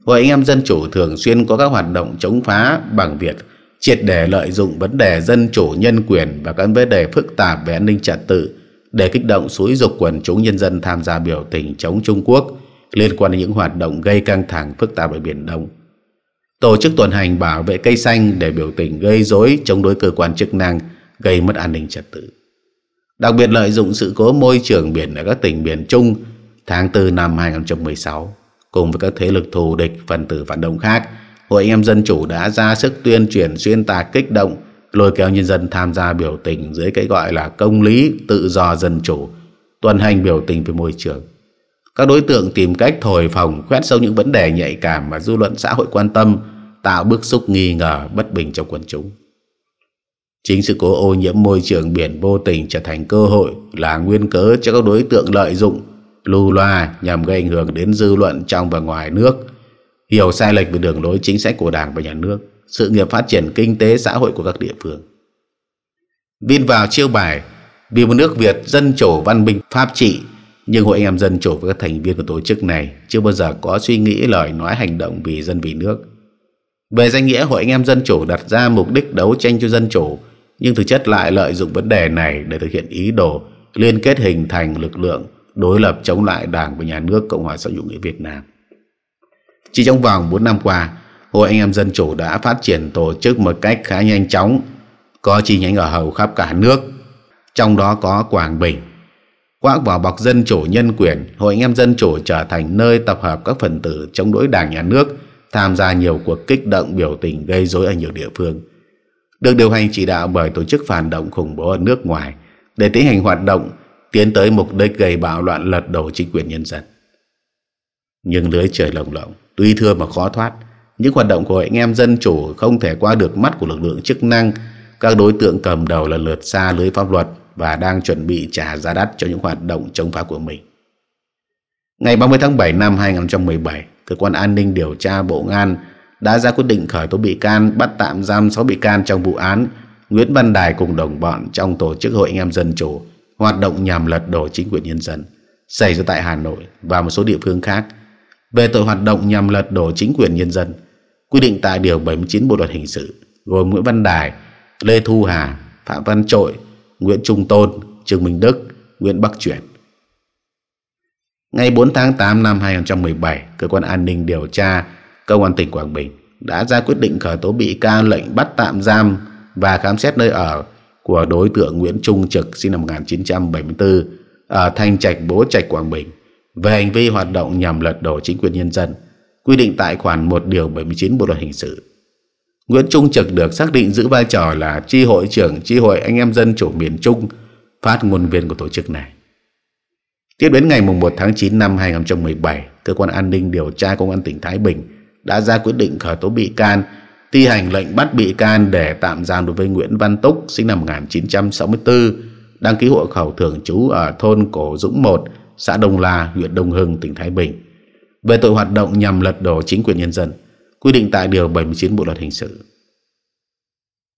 Hội Anh em Dân Chủ thường xuyên có các hoạt động chống phá bằng việc triệt để lợi dụng vấn đề dân chủ nhân quyền và các vấn đề phức tạp về an ninh trật tự để kích động xúi dục quần chúng nhân dân tham gia biểu tình chống Trung Quốc liên quan đến những hoạt động gây căng thẳng phức tạp ở Biển Đông. Tổ chức tuần hành bảo vệ cây xanh để biểu tình gây rối chống đối cơ quan chức năng, gây mất an ninh trật tự. Đặc biệt lợi dụng sự cố môi trường biển ở các tỉnh biển Trung tháng 4 năm 2016 cùng với các thế lực thù địch phần tử phản động khác – Hội em dân chủ đã ra sức tuyên truyền xuyên tạc kích động, lôi kéo nhân dân tham gia biểu tình dưới cái gọi là công lý, tự do dân chủ, tuần hành biểu tình về môi trường. Các đối tượng tìm cách thổi phồng, khoét sâu những vấn đề nhạy cảm mà dư luận xã hội quan tâm, tạo bức xúc nghi ngờ bất bình trong quần chúng. Chính sự cố ô nhiễm môi trường biển vô tình trở thành cơ hội là nguyên cớ cho các đối tượng lợi dụng, lù loa nhằm gây ảnh hưởng đến dư luận trong và ngoài nước, hiểu sai lệch về đường lối chính sách của đảng và nhà nước sự nghiệp phát triển kinh tế xã hội của các địa phương vin vào chiêu bài vì một nước việt dân chủ văn minh pháp trị nhưng hội anh em dân chủ và các thành viên của tổ chức này chưa bao giờ có suy nghĩ lời nói hành động vì dân vì nước về danh nghĩa hội anh em dân chủ đặt ra mục đích đấu tranh cho dân chủ nhưng thực chất lại lợi dụng vấn đề này để thực hiện ý đồ liên kết hình thành lực lượng đối lập chống lại đảng và nhà nước cộng hòa xã hội chủ nghĩa việt nam chỉ trong vòng 4 năm qua, Hội Anh em Dân Chủ đã phát triển tổ chức một cách khá nhanh chóng, có chi nhánh ở hầu khắp cả nước, trong đó có Quảng Bình. Qua vào bọc dân chủ nhân quyền, Hội Anh em Dân Chủ trở thành nơi tập hợp các phần tử chống đối đảng nhà nước, tham gia nhiều cuộc kích động biểu tình gây rối ở nhiều địa phương. Được điều hành chỉ đạo bởi tổ chức phản động khủng bố ở nước ngoài để tiến hành hoạt động tiến tới mục đích gây bạo loạn lật đổ chính quyền nhân dân. Nhưng lưới trời lồng lộng, tuy thưa mà khó thoát, những hoạt động của anh em dân chủ không thể qua được mắt của lực lượng chức năng. Các đối tượng cầm đầu là lượt xa lưới pháp luật và đang chuẩn bị trả giá đắt cho những hoạt động chống phá của mình. Ngày 30 tháng 7 năm 2017, Cơ quan An ninh Điều tra Bộ ngan đã ra quyết định khởi tố bị can bắt tạm giam 6 bị can trong vụ án Nguyễn Văn Đài cùng đồng bọn trong tổ chức Hội Anh em Dân Chủ hoạt động nhằm lật đổ chính quyền nhân dân xảy ra tại Hà Nội và một số địa phương khác – về tội hoạt động nhằm lật đổ chính quyền nhân dân quy định tại điều 79 bộ luật hình sự gồm Nguyễn Văn Đài, Lê Thu Hà, Phạm Văn Trội, Nguyễn Trung Tôn, Trương Minh Đức, Nguyễn Bắc Chuyển. Ngày 4 tháng 8 năm 2017, cơ quan an ninh điều tra công an tỉnh Quảng Bình đã ra quyết định khởi tố bị can lệnh bắt tạm giam và khám xét nơi ở của đối tượng Nguyễn Trung Trực sinh năm 1974 ở Thanh Trạch Bố Trạch Quảng Bình về hành vi hoạt động nhằm lật đổ chính quyền nhân dân, quy định tại khoản 1 điều 79 Bộ luật hình sự. Nguyễn Trung Trực được xác định giữ vai trò là chi hội trưởng chi hội anh em dân chủ miền Trung, phát ngôn viên của tổ chức này. Tiếp đến ngày 1 tháng 9 năm 2017, cơ quan an ninh điều tra công an tỉnh Thái Bình đã ra quyết định khởi tố bị can, thi hành lệnh bắt bị can để tạm giam đối với Nguyễn Văn Túc, sinh năm 1964, đăng ký hộ khẩu thường trú ở thôn Cổ Dũng 1, xã Đông La, huyện Đông Hưng, tỉnh Thái Bình về tội hoạt động nhằm lật đổ chính quyền nhân dân, quy định tại Điều 79 Bộ Luật Hình sự.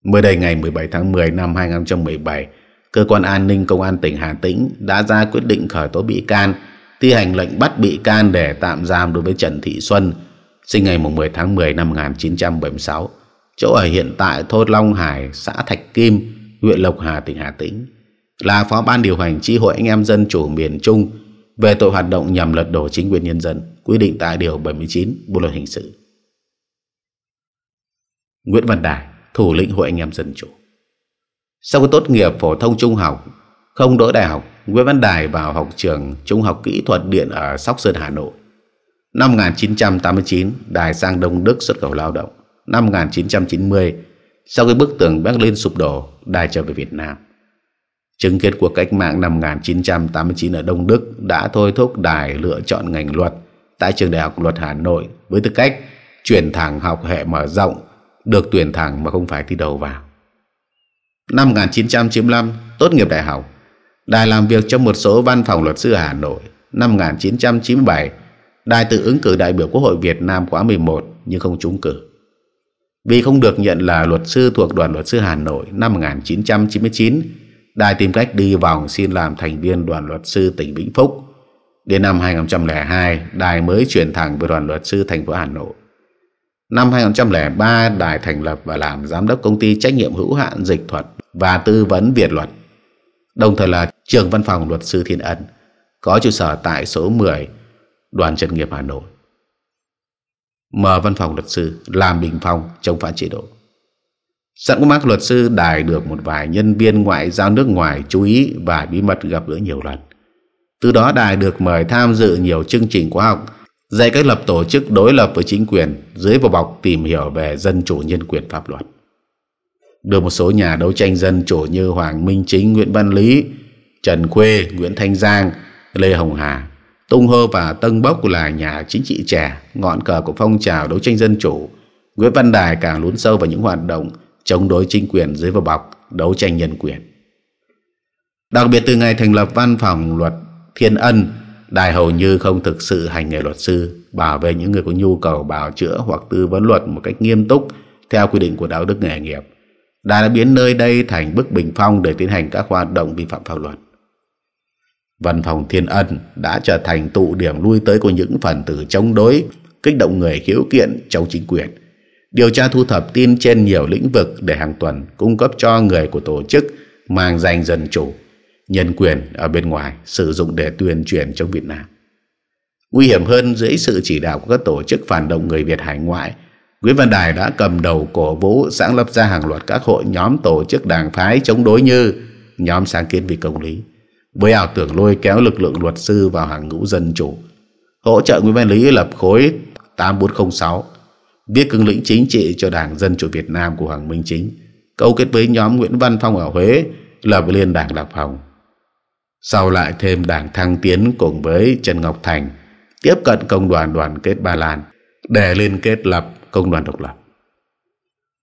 Mới đây ngày 17 tháng 10 năm 2017, Cơ quan An ninh Công an tỉnh Hà Tĩnh đã ra quyết định khởi tố bị can, thi hành lệnh bắt bị can để tạm giam đối với Trần Thị Xuân, sinh ngày 10 tháng 10 năm 1976, chỗ ở hiện tại thôn Long Hải, xã Thạch Kim, huyện Lộc Hà, tỉnh Hà Tĩnh, là phó ban điều hành chi hội anh em dân chủ miền Trung, về tội hoạt động nhằm lật đổ chính quyền nhân dân quy định tại điều 79 Bộ luật hình sự. Nguyễn Văn Đài, thủ lĩnh Hội anh em dân chủ. Sau khi tốt nghiệp phổ thông trung học, không đỗ đại học, Nguyễn Văn Đài vào học trường Trung học Kỹ thuật Điện ở Sóc Sơn, Hà Nội. Năm 1989, Đài sang Đông Đức xuất khẩu lao động. Năm 1990, sau khi bức tường Berlin sụp đổ, Đài trở về Việt Nam. Chứng kiến cuộc cách mạng năm 1989 ở Đông Đức đã thôi thúc Đài lựa chọn ngành luật tại trường Đại học Luật Hà Nội với tư cách chuyển thẳng học hệ mở rộng, được tuyển thẳng mà không phải thi đầu vào. Năm 1995, tốt nghiệp đại học, Đài làm việc trong một số văn phòng luật sư Hà Nội. Năm 1997, Đài tự ứng cử đại biểu Quốc hội Việt Nam khóa 11 nhưng không trúng cử. Vì không được nhận là luật sư thuộc đoàn luật sư Hà Nội năm 1999, Đài tìm cách đi vòng xin làm thành viên đoàn luật sư tỉnh Vĩnh Phúc. Đến năm 2002, Đài mới chuyển thẳng về đoàn luật sư thành phố Hà Nội. Năm 2003, Đài thành lập và làm giám đốc công ty trách nhiệm hữu hạn dịch thuật và tư vấn Việt luật, đồng thời là trưởng văn phòng luật sư Thiên Ân, có trụ sở tại số 10, đoàn Trần Nghiệp Hà Nội. Mở văn phòng luật sư, làm bình phong, chống phá chế độ. Sẵn cũng mắc luật sư đài được một vài nhân viên ngoại giao nước ngoài chú ý và bí mật gặp gỡ nhiều lần. Từ đó đài được mời tham dự nhiều chương trình khoa học, dạy cách lập tổ chức đối lập với chính quyền dưới vỏ bọc tìm hiểu về dân chủ nhân quyền pháp luật. Được một số nhà đấu tranh dân chủ như Hoàng Minh Chính, Nguyễn Văn Lý, Trần Khuê, Nguyễn Thanh Giang, Lê Hồng Hà, Tung Hơ và Tân Bốc là nhà chính trị trẻ, ngọn cờ của phong trào đấu tranh dân chủ. Nguyễn Văn Đài càng lún sâu vào những hoạt động chống đối chính quyền dưới vỏ bọc đấu tranh nhân quyền. Đặc biệt từ ngày thành lập văn phòng luật Thiên Ân, Đài hầu như không thực sự hành nghề luật sư, bảo vệ những người có nhu cầu bảo chữa hoặc tư vấn luật một cách nghiêm túc theo quy định của đạo đức nghề nghiệp. Đài đã biến nơi đây thành bức bình phong để tiến hành các hoạt động vi phạm pháp luật. Văn phòng Thiên Ân đã trở thành tụ điểm lui tới của những phần tử chống đối, kích động người khiếu kiện chống chính quyền – điều tra thu thập tin trên nhiều lĩnh vực để hàng tuần cung cấp cho người của tổ chức mang danh dân chủ, nhân quyền ở bên ngoài sử dụng để tuyên truyền trong Việt Nam. Nguy hiểm hơn dưới sự chỉ đạo của các tổ chức phản động người Việt hải ngoại, Nguyễn Văn Đài đã cầm đầu cổ vũ sáng lập ra hàng loạt các hội nhóm tổ chức đảng phái chống đối như nhóm sáng kiến vì công lý, với ảo tưởng lôi kéo lực lượng luật sư vào hàng ngũ dân chủ, hỗ trợ Nguyễn Văn Lý lập khối 8406 viết cương lĩnh chính trị cho Đảng Dân Chủ Việt Nam của Hoàng Minh Chính, câu kết với nhóm Nguyễn Văn Phong ở Huế lập liên đảng Lạc Phòng. Sau lại thêm đảng Thăng Tiến cùng với Trần Ngọc Thành tiếp cận công đoàn đoàn kết Ba Lan để liên kết lập công đoàn độc lập.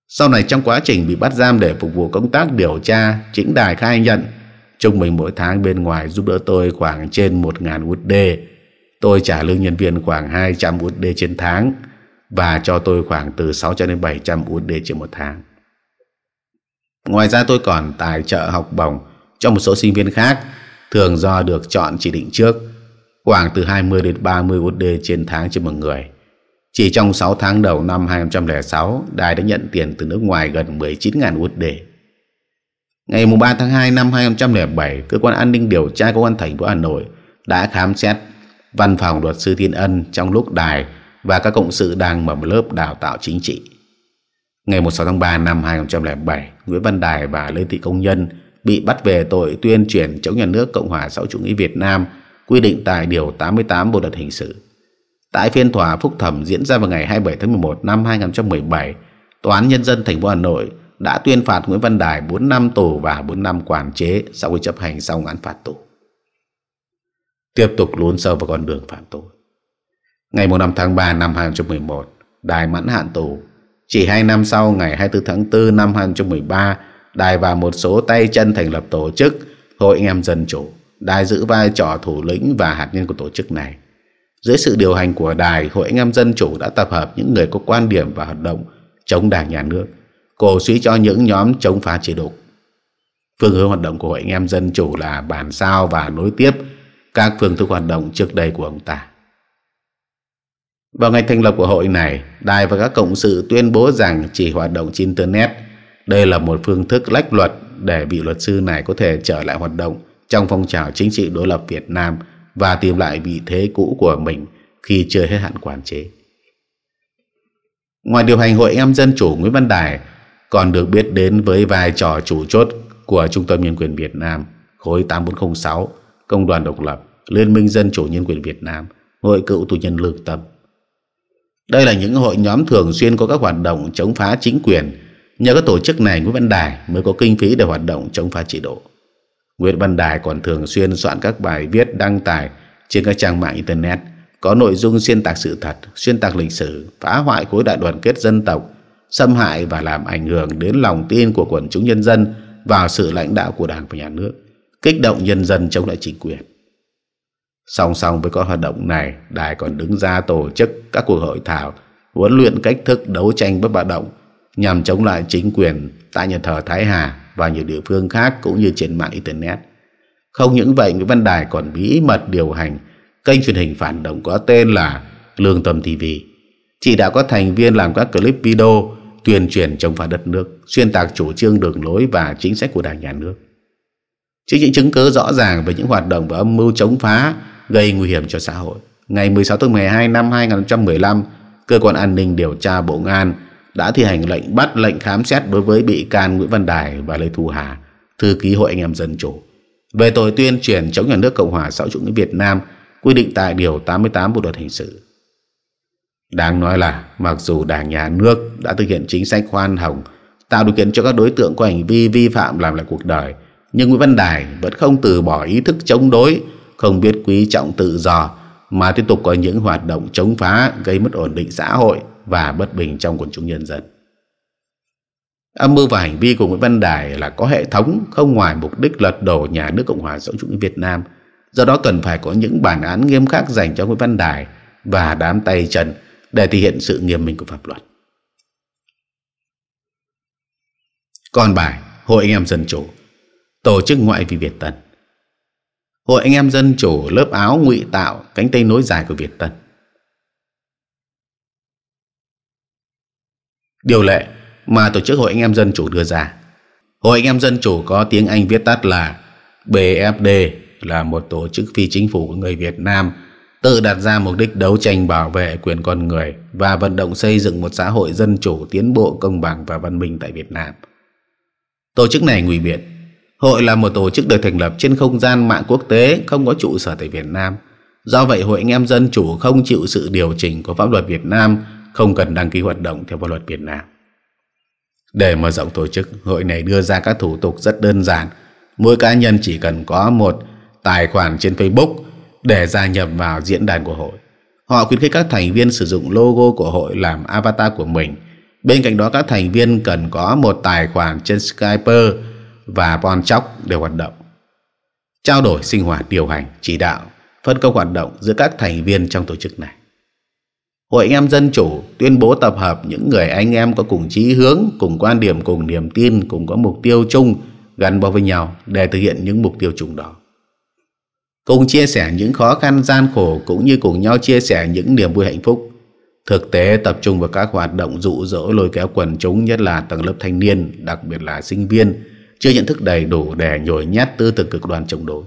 Sau này trong quá trình bị bắt giam để phục vụ công tác điều tra, chính đài khai nhận trung bình mỗi tháng bên ngoài giúp đỡ tôi khoảng trên 1.000 USD. Tôi trả lương nhân viên khoảng hai trăm USD trên tháng và cho tôi khoảng từ 600 đến 700 USD trên một tháng. Ngoài ra tôi còn tài trợ học bổng cho một số sinh viên khác, thường do được chọn chỉ định trước, khoảng từ 20 đến 30 USD trên tháng trên một người. Chỉ trong 6 tháng đầu năm 2006, Đài đã nhận tiền từ nước ngoài gần 19.000 USD. Ngày 3 tháng 2 năm 2007, Cơ quan An ninh Điều tra Công an thành phố Hà Nội đã khám xét văn phòng luật sư Thiên Ân trong lúc Đài và các cộng sự đang mở một lớp đào tạo chính trị. Ngày 16 tháng 3 năm 2007, Nguyễn Văn Đài và Lê Thị Công Nhân bị bắt về tội tuyên truyền chống nhà nước Cộng hòa xã hội chủ nghĩa Việt Nam quy định tại điều 88 Bộ luật hình sự. Tại phiên tòa phúc thẩm diễn ra vào ngày 27 tháng 11 năm 2017, Tòa án Nhân dân thành phố Hà Nội đã tuyên phạt Nguyễn Văn Đài 4 năm tù và 4 năm quản chế sau khi chấp hành xong án phạt tù. Tiếp tục lún sâu vào con đường phạm tội. Ngày 5 tháng 3 năm 2011, Đài mãn hạn tù. Chỉ 2 năm sau, ngày 24 tháng 4 năm 2013, Đài và một số tay chân thành lập tổ chức Hội Anh em Dân Chủ. Đài giữ vai trò thủ lĩnh và hạt nhân của tổ chức này. Dưới sự điều hành của Đài, Hội Anh em Dân Chủ đã tập hợp những người có quan điểm và hoạt động chống đảng nhà nước, cổ suý cho những nhóm chống phá chế độ. Phương hướng hoạt động của Hội Anh em Dân Chủ là bàn sao và nối tiếp các phương thức hoạt động trước đây của ông ta. Vào ngày thành lập của hội này, đài và các cộng sự tuyên bố rằng chỉ hoạt động trên Internet. Đây là một phương thức lách luật để vị luật sư này có thể trở lại hoạt động trong phong trào chính trị đối lập Việt Nam và tìm lại vị thế cũ của mình khi chưa hết hạn quản chế. Ngoài điều hành Hội em Dân Chủ Nguyễn Văn Đài còn được biết đến với vai trò chủ chốt của Trung tâm Nhân quyền Việt Nam, khối 8406, Công đoàn Độc lập, Liên minh Dân Chủ Nhân quyền Việt Nam, Hội cựu tù nhân lương tâm. Đây là những hội nhóm thường xuyên có các hoạt động chống phá chính quyền. Nhờ các tổ chức này Nguyễn Văn Đài mới có kinh phí để hoạt động chống phá chế độ. Nguyễn Văn Đài còn thường xuyên soạn các bài viết đăng tải trên các trang mạng Internet có nội dung xuyên tạc sự thật, xuyên tạc lịch sử, phá hoại khối đại đoàn kết dân tộc, xâm hại và làm ảnh hưởng đến lòng tin của quần chúng nhân dân vào sự lãnh đạo của đảng và nhà nước, kích động nhân dân chống lại chính quyền. Song song với các hoạt động này, đài còn đứng ra tổ chức các cuộc hội thảo, huấn luyện cách thức đấu tranh bất bạo động nhằm chống lại chính quyền tại nhà thờ Thái Hà và nhiều địa phương khác cũng như trên mạng Internet. Không những vậy, Nguyễn Văn Đài còn bí mật điều hành kênh truyền hình phản động có tên là Lương Tâm TV. Chỉ đã có thành viên làm các clip video tuyên truyền chống phá đất nước, xuyên tạc chủ trương đường lối và chính sách của đảng nhà nước. Trước những chứng cứ rõ ràng về những hoạt động và âm mưu chống phá gây nguy hiểm cho xã hội. Ngày 16 tháng 12 năm 2015, cơ quan an ninh điều tra Bộ Công an đã thi hành lệnh bắt lệnh khám xét đối với bị can Nguyễn Văn Đài và Lê Thu Hà, thư ký Hội Anh em Dân Chủ, về tội tuyên truyền chống nhà nước Cộng hòa xã hội chủ nghĩa Việt Nam quy định tại Điều 88 Bộ Luật Hình sự. Đáng nói là mặc dù Đảng Nhà nước đã thực hiện chính sách khoan hồng tạo điều kiện cho các đối tượng có hành vi vi phạm làm lại cuộc đời, nhưng Nguyễn Văn Đài vẫn không từ bỏ ý thức chống đối không biết quý trọng tự do mà tiếp tục có những hoạt động chống phá gây mất ổn định xã hội và bất bình trong quần chúng nhân dân. Âm mưu và hành vi của Nguyễn Văn Đài là có hệ thống không ngoài mục đích lật đổ nhà nước Cộng hòa Dân chủ nghĩa Việt Nam. Do đó cần phải có những bản án nghiêm khắc dành cho Nguyễn Văn Đài và đám tay trần để thể hiện sự nghiêm minh của pháp luật. Còn bài Hội anh em Dân Chủ Tổ chức Ngoại vi Việt Tân Hội anh em dân chủ lớp áo ngụy tạo cánh tay nối dài của Việt Tân. Điều lệ mà tổ chức Hội anh em dân chủ đưa ra. Hội anh em dân chủ có tiếng Anh viết tắt là BFD là một tổ chức phi chính phủ của người Việt Nam tự đặt ra mục đích đấu tranh bảo vệ quyền con người và vận động xây dựng một xã hội dân chủ tiến bộ công bằng và văn minh tại Việt Nam. Tổ chức này ngụy biện Hội là một tổ chức được thành lập trên không gian mạng quốc tế, không có trụ sở tại Việt Nam. Do vậy, Hội anh em dân chủ không chịu sự điều chỉnh của pháp luật Việt Nam, không cần đăng ký hoạt động theo pháp luật Việt Nam. Để mở rộng tổ chức, hội này đưa ra các thủ tục rất đơn giản. Mỗi cá nhân chỉ cần có một tài khoản trên Facebook để gia nhập vào diễn đàn của hội. Họ khuyến khích các thành viên sử dụng logo của hội làm avatar của mình. Bên cạnh đó các thành viên cần có một tài khoản trên Skype và bon chóc đều hoạt động. Trao đổi sinh hoạt điều hành, chỉ đạo, phân công hoạt động giữa các thành viên trong tổ chức này. Hội anh em Dân Chủ tuyên bố tập hợp những người anh em có cùng chí hướng, cùng quan điểm, cùng niềm tin, cùng có mục tiêu chung gắn bó với nhau để thực hiện những mục tiêu chung đó. Cùng chia sẻ những khó khăn gian khổ cũng như cùng nhau chia sẻ những niềm vui hạnh phúc. Thực tế tập trung vào các hoạt động rụ rỗ lôi kéo quần chúng nhất là tầng lớp thanh niên, đặc biệt là sinh viên, chưa nhận thức đầy đủ để nhồi nhét tư tưởng cực đoan chống đối.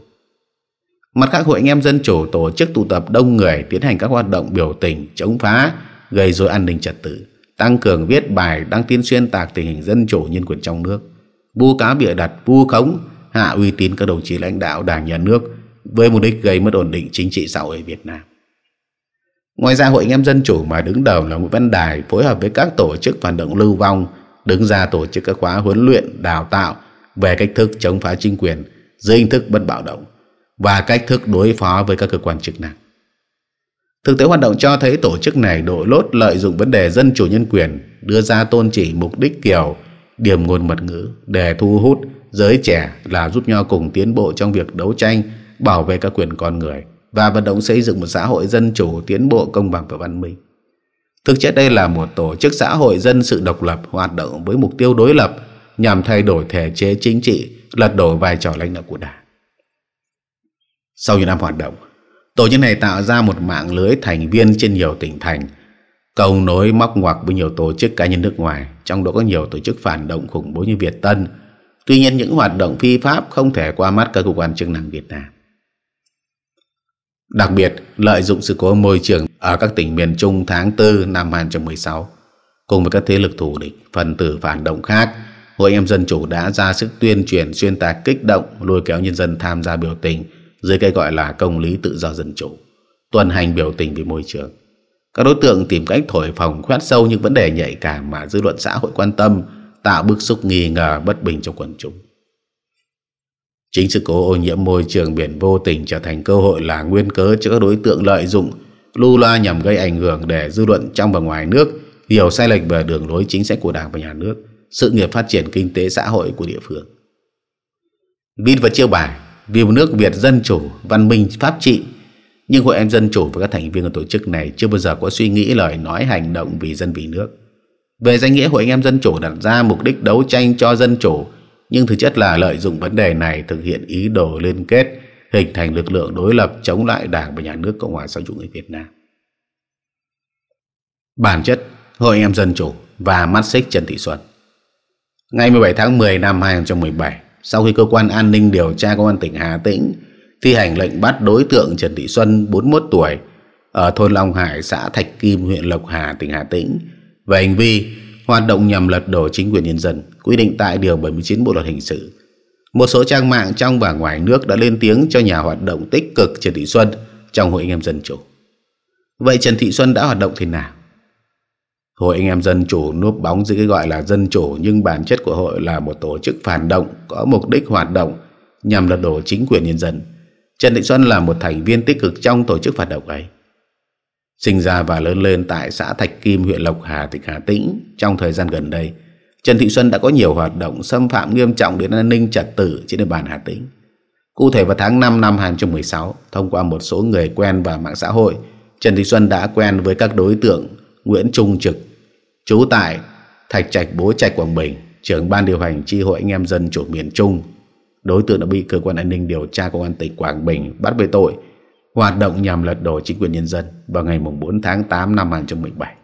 Mặt khác hội anh em dân chủ tổ chức tụ tập đông người tiến hành các hoạt động biểu tình, chống phá, gây rối an ninh trật tự, tăng cường viết bài đăng tin xuyên tạc tình hình dân chủ nhân quyền trong nước, vu cáo bịa đặt, vu khống, hạ uy tín các đồng chí lãnh đạo đảng nhà nước với mục đích gây mất ổn định chính trị xã hội Việt Nam. Ngoài ra hội anh em dân chủ mà đứng đầu là Nguyễn Văn Đài phối hợp với các tổ chức phản động lưu vong đứng ra tổ chức các khóa huấn luyện, đào tạo về cách thức chống phá chính quyền dưới hình thức bất bạo động và cách thức đối phó với các cơ quan chức năng. Thực tế hoạt động cho thấy tổ chức này đội lốt lợi dụng vấn đề dân chủ nhân quyền, đưa ra tôn chỉ mục đích kiểu điểm nguồn mật ngữ để thu hút giới trẻ là giúp nhau cùng tiến bộ trong việc đấu tranh, bảo vệ các quyền con người và vận động xây dựng một xã hội dân chủ tiến bộ công bằng và văn minh. Thực chất đây là một tổ chức xã hội dân sự độc lập hoạt động với mục tiêu đối lập nhằm thay đổi thể chế chính trị, lật đổ vai trò lãnh đạo của Đảng. Sau nhiều năm hoạt động, tổ chức này tạo ra một mạng lưới thành viên trên nhiều tỉnh thành, cầu nối móc ngoặc với nhiều tổ chức cá nhân nước ngoài, trong đó có nhiều tổ chức phản động khủng bố như Việt Tân. Tuy nhiên những hoạt động phi pháp không thể qua mắt các cơ quan chức năng Việt Nam. Đặc biệt, lợi dụng sự cố môi trường ở các tỉnh miền Trung tháng 4 năm 2016, cùng với các thế lực thù địch, phần tử phản động khác Hội em dân chủ đã ra sức tuyên truyền xuyên tạc kích động lôi kéo nhân dân tham gia biểu tình dưới cái gọi là công lý tự do dân chủ, tuần hành biểu tình vì môi trường. Các đối tượng tìm cách thổi phồng khoét sâu những vấn đề nhạy cảm mà dư luận xã hội quan tâm, tạo bức xúc nghi ngờ bất bình trong quần chúng. Chính sự cố ô nhiễm môi trường biển vô tình trở thành cơ hội là nguyên cớ cho các đối tượng lợi dụng, lưu loa nhằm gây ảnh hưởng để dư luận trong và ngoài nước hiểu sai lệch về đường lối chính sách của Đảng và Nhà nước – sự nghiệp phát triển kinh tế xã hội của địa phương. Bin và chiêu bài vì một nước Việt dân chủ, văn minh, pháp trị nhưng Hội Em Dân Chủ và các thành viên của tổ chức này chưa bao giờ có suy nghĩ lời nói hành động vì dân vì nước. Về danh nghĩa Hội Anh Em Dân Chủ đặt ra mục đích đấu tranh cho dân chủ nhưng thực chất là lợi dụng vấn đề này thực hiện ý đồ liên kết hình thành lực lượng đối lập chống lại Đảng và Nhà nước Cộng hòa xã chủ nghĩa Việt Nam. Bản chất Hội Em Dân Chủ và mắt xích Trần Thị Xuân Ngày 17 tháng 10 năm 2017, sau khi cơ quan an ninh điều tra công an tỉnh Hà Tĩnh thi hành lệnh bắt đối tượng Trần Thị Xuân 41 tuổi ở thôn Long Hải, xã Thạch Kim, huyện Lộc Hà, tỉnh Hà Tĩnh về hành vi hoạt động nhằm lật đổ chính quyền nhân dân, quy định tại Điều 79 Bộ Luật Hình sự. Một số trang mạng trong và ngoài nước đã lên tiếng cho nhà hoạt động tích cực Trần Thị Xuân trong Hội Anh em Dân Chủ. Vậy Trần Thị Xuân đã hoạt động thế nào? Hội anh em dân chủ núp bóng dưới cái gọi là dân chủ nhưng bản chất của hội là một tổ chức phản động có mục đích hoạt động nhằm lật đổ chính quyền nhân dân. Trần Thị Xuân là một thành viên tích cực trong tổ chức phản động ấy. Sinh ra và lớn lên tại xã Thạch Kim, huyện Lộc Hà, tỉnh Hà Tĩnh, trong thời gian gần đây, Trần Thị Xuân đã có nhiều hoạt động xâm phạm nghiêm trọng đến an ninh trật tự trên địa bàn Hà Tĩnh. Cụ thể vào tháng 5 năm 2016, thông qua một số người quen và mạng xã hội, Trần Thị Xuân đã quen với các đối tượng Nguyễn Trung Trực, trú tại Thạch Trạch Bố Trạch Quảng Bình, trưởng ban điều hành tri hội anh em dân chủ miền Trung. Đối tượng đã bị cơ quan an ninh điều tra công an tỉnh Quảng Bình bắt về tội hoạt động nhằm lật đổ chính quyền nhân dân vào ngày 4 tháng 8 năm 2017.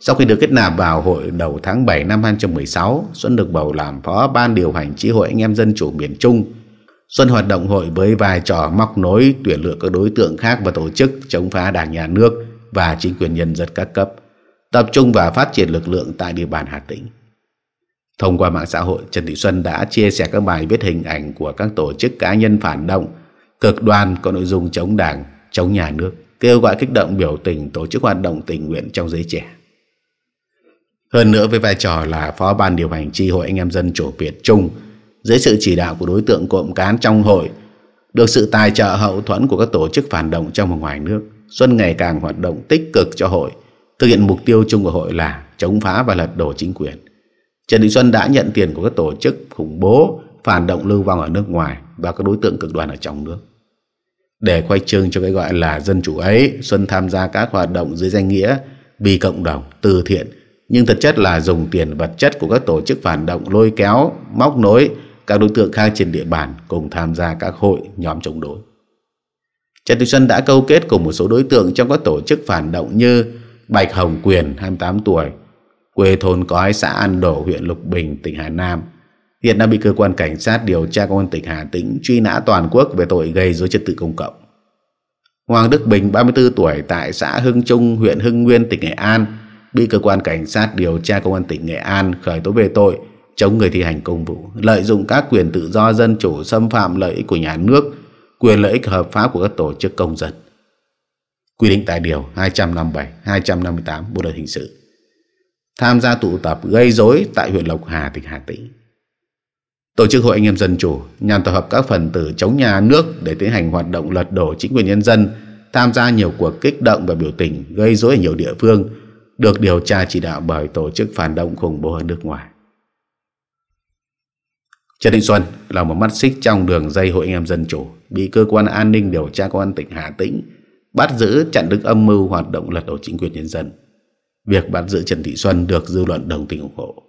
Sau khi được kết nạp vào hội đầu tháng 7 năm 2016, Xuân được bầu làm phó ban điều hành tri hội anh em dân chủ miền Trung. Xuân hoạt động hội với vai trò móc nối tuyển lựa các đối tượng khác và tổ chức chống phá đảng nhà nước và chính quyền nhân dân các cấp tập trung và phát triển lực lượng tại địa bàn Hà Tĩnh. Thông qua mạng xã hội, Trần Thị Xuân đã chia sẻ các bài viết hình ảnh của các tổ chức cá nhân phản động, cực đoan có nội dung chống đảng, chống nhà nước, kêu gọi kích động biểu tình tổ chức hoạt động tình nguyện trong giới trẻ. Hơn nữa với vai trò là phó ban điều hành tri hội anh em dân chủ Việt Trung, dưới sự chỉ đạo của đối tượng cộng cán trong hội, được sự tài trợ hậu thuẫn của các tổ chức phản động trong và ngoài nước, Xuân ngày càng hoạt động tích cực cho hội, thực hiện mục tiêu chung của hội là chống phá và lật đổ chính quyền. Trần Đình Xuân đã nhận tiền của các tổ chức khủng bố, phản động lưu vong ở nước ngoài và các đối tượng cực đoan ở trong nước. Để khoai trương cho cái gọi là dân chủ ấy, Xuân tham gia các hoạt động dưới danh nghĩa vì cộng đồng, từ thiện, nhưng thực chất là dùng tiền vật chất của các tổ chức phản động lôi kéo, móc nối các đối tượng khác trên địa bàn cùng tham gia các hội nhóm chống đối. Trần Thị Xuân đã câu kết cùng một số đối tượng trong các tổ chức phản động như Bạch Hồng Quyền 28 tuổi, quê thôn Cói xã An Đổ huyện Lục Bình tỉnh Hà Nam. Hiện đã bị cơ quan cảnh sát điều tra công an tỉnh Hà Tĩnh truy nã toàn quốc về tội gây dối trật tự công cộng. Hoàng Đức Bình 34 tuổi tại xã Hưng Trung huyện Hưng Nguyên tỉnh Nghệ An bị cơ quan cảnh sát điều tra công an tỉnh Nghệ An khởi tố về tội chống người thi hành công vụ, lợi dụng các quyền tự do dân chủ xâm phạm lợi ích của nhà nước quyền lợi ích hợp pháp của các tổ chức công dân. Quy định tại Điều 257, 258 Bộ Luật Hình sự tham gia tụ tập gây dối tại huyện Lộc Hà, tỉnh Hà Tĩnh. Tổ chức Hội Anh em Dân Chủ nhằm tập hợp các phần tử chống nhà nước để tiến hành hoạt động lật đổ chính quyền nhân dân, tham gia nhiều cuộc kích động và biểu tình gây dối ở nhiều địa phương, được điều tra chỉ đạo bởi tổ chức phản động khủng bố ở nước ngoài. Trần Đình Xuân là một mắt xích trong đường dây hội anh em dân chủ, bị cơ quan an ninh điều tra công an tỉnh Hà Tĩnh bắt giữ chặn đứng âm mưu hoạt động lật đổ chính quyền nhân dân. Việc bắt giữ Trần Thị Xuân được dư luận đồng tình ủng hộ.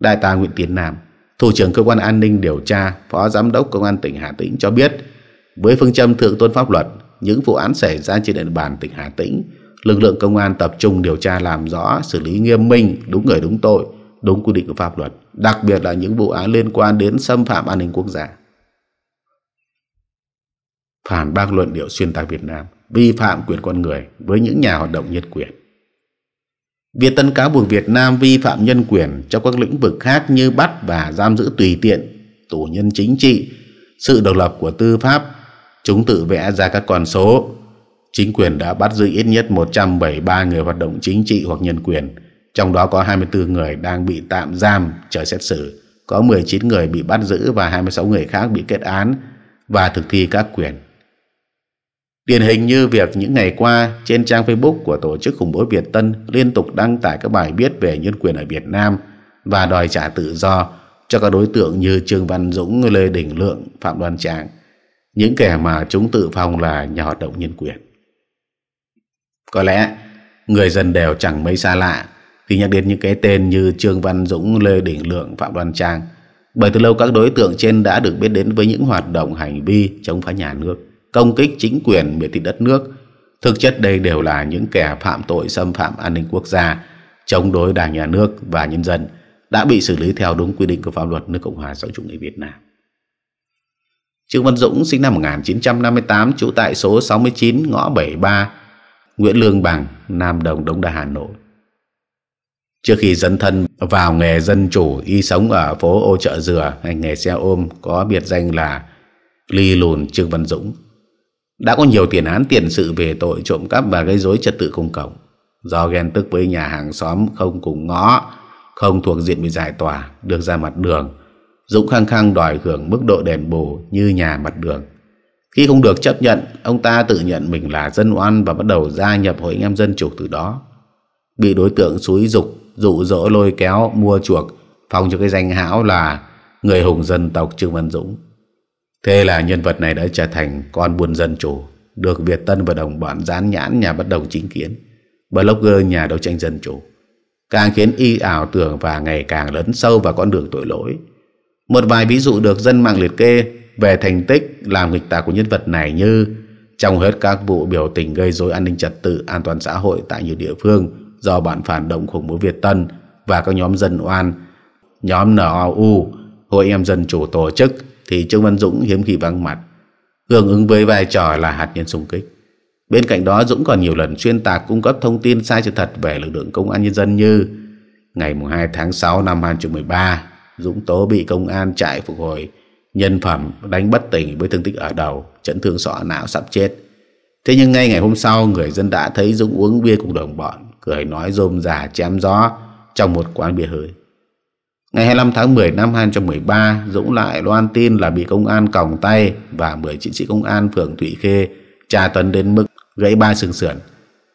Đại tá Nguyễn Tiến Nam, thủ trưởng cơ quan an ninh điều tra, phó giám đốc công an tỉnh Hà Tĩnh cho biết, với phương châm thượng tôn pháp luật, những vụ án xảy ra trên địa bàn tỉnh Hà Tĩnh, lực lượng công an tập trung điều tra làm rõ, xử lý nghiêm minh, đúng người đúng tội đúng quy định của pháp luật, đặc biệt là những vụ án liên quan đến xâm phạm an ninh quốc gia. Phản bác luận điệu xuyên tạc Việt Nam, vi phạm quyền con người với những nhà hoạt động nhân quyền. Việt Tân cáo buộc Việt Nam vi phạm nhân quyền trong các lĩnh vực khác như bắt và giam giữ tùy tiện, tù nhân chính trị, sự độc lập của tư pháp, chúng tự vẽ ra các con số. Chính quyền đã bắt giữ ít nhất 173 người hoạt động chính trị hoặc nhân quyền, trong đó có 24 người đang bị tạm giam chờ xét xử, có 19 người bị bắt giữ và 26 người khác bị kết án và thực thi các quyền. Điển hình như việc những ngày qua trên trang Facebook của tổ chức khủng bố Việt Tân liên tục đăng tải các bài viết về nhân quyền ở Việt Nam và đòi trả tự do cho các đối tượng như Trương Văn Dũng, Lê Đình Lượng, Phạm Đoan Trạng, những kẻ mà chúng tự phong là nhà hoạt động nhân quyền. Có lẽ người dân đều chẳng mấy xa lạ khi nhắc đến những cái tên như Trương Văn Dũng, Lê Đình Lượng, Phạm Đoan Trang. Bởi từ lâu các đối tượng trên đã được biết đến với những hoạt động hành vi chống phá nhà nước, công kích chính quyền miệt thị đất nước. Thực chất đây đều là những kẻ phạm tội xâm phạm an ninh quốc gia, chống đối đảng nhà nước và nhân dân đã bị xử lý theo đúng quy định của pháp luật nước Cộng hòa xã chủ nghĩa Việt Nam. Trương Văn Dũng sinh năm 1958 trú tại số 69 ngõ 73 Nguyễn Lương Bằng, Nam Đồng, Đông Đa, Hà Nội. Trước khi dấn thân vào nghề dân chủ, y sống ở phố ô chợ dừa, hành nghề xe ôm, có biệt danh là Ly Lùn Trương Văn Dũng. Đã có nhiều tiền án tiền sự về tội trộm cắp và gây rối trật tự công cộng. Do ghen tức với nhà hàng xóm không cùng ngõ, không thuộc diện bị giải tỏa, được ra mặt đường, Dũng khăng khăng đòi hưởng mức độ đền bù như nhà mặt đường. Khi không được chấp nhận, ông ta tự nhận mình là dân oan và bắt đầu gia nhập Hội anh em Dân Chủ từ đó. Bị đối tượng xúi dục dụ dỗ lôi kéo mua chuộc phong cho cái danh hão là người hùng dân tộc Trương Văn Dũng. Thế là nhân vật này đã trở thành con buôn dân chủ, được Việt Tân và đồng bọn dán nhãn nhà bất đồng chính kiến, blogger nhà đấu tranh dân chủ. Càng khiến y ảo tưởng và ngày càng lấn sâu vào con đường tội lỗi. Một vài ví dụ được dân mạng liệt kê về thành tích làm nghịch tả của nhân vật này như trong hết các vụ biểu tình gây dối an ninh trật tự an toàn xã hội tại nhiều địa phương do bọn phản động khủng bố Việt Tân và các nhóm dân oan, nhóm NOU, Hội em dân chủ tổ chức thì Trương Văn Dũng hiếm khi vắng mặt, hưởng ứng với vai trò là hạt nhân xung kích. Bên cạnh đó Dũng còn nhiều lần xuyên tạc cung cấp thông tin sai sự thật về lực lượng công an nhân dân như ngày 2 tháng 6 năm 2013, Dũng tố bị công an trại phục hồi nhân phẩm đánh bất tỉnh với thương tích ở đầu, chấn thương sọ não sắp chết. Thế nhưng ngay ngày hôm sau, người dân đã thấy Dũng uống bia cùng đồng bọn cười nói rôm rả chém gió trong một quán bia hơi. Ngày 25 tháng 10 năm 2013, Dũng lại loan tin là bị công an còng tay và 10 chiến sĩ công an phường Thụy Khê tra tấn đến mức gãy ba xương sườn.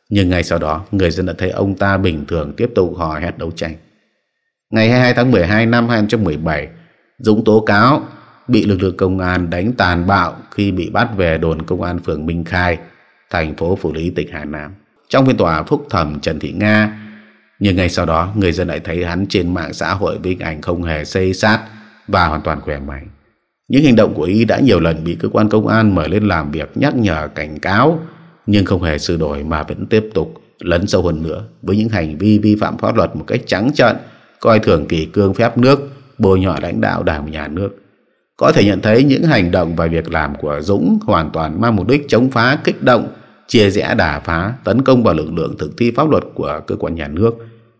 Nhưng ngày sau đó, người dân đã thấy ông ta bình thường tiếp tục hò hét đấu tranh. Ngày 22 tháng 12 năm 2017, Dũng tố cáo bị lực lượng công an đánh tàn bạo khi bị bắt về đồn công an phường Minh Khai, thành phố Phủ Lý, tỉnh Hà Nam trong phiên tòa phúc thẩm Trần Thị Nga. Nhưng ngay sau đó, người dân lại thấy hắn trên mạng xã hội với hình ảnh không hề xây sát và hoàn toàn khỏe mạnh. Những hành động của y đã nhiều lần bị cơ quan công an mời lên làm việc nhắc nhở cảnh cáo, nhưng không hề sửa đổi mà vẫn tiếp tục lấn sâu hơn nữa với những hành vi vi phạm pháp luật một cách trắng trợn, coi thường kỳ cương phép nước, bôi nhọ lãnh đạo đảng nhà nước. Có thể nhận thấy những hành động và việc làm của Dũng hoàn toàn mang mục đích chống phá kích động chia rẽ đả phá, tấn công vào lực lượng thực thi pháp luật của cơ quan nhà nước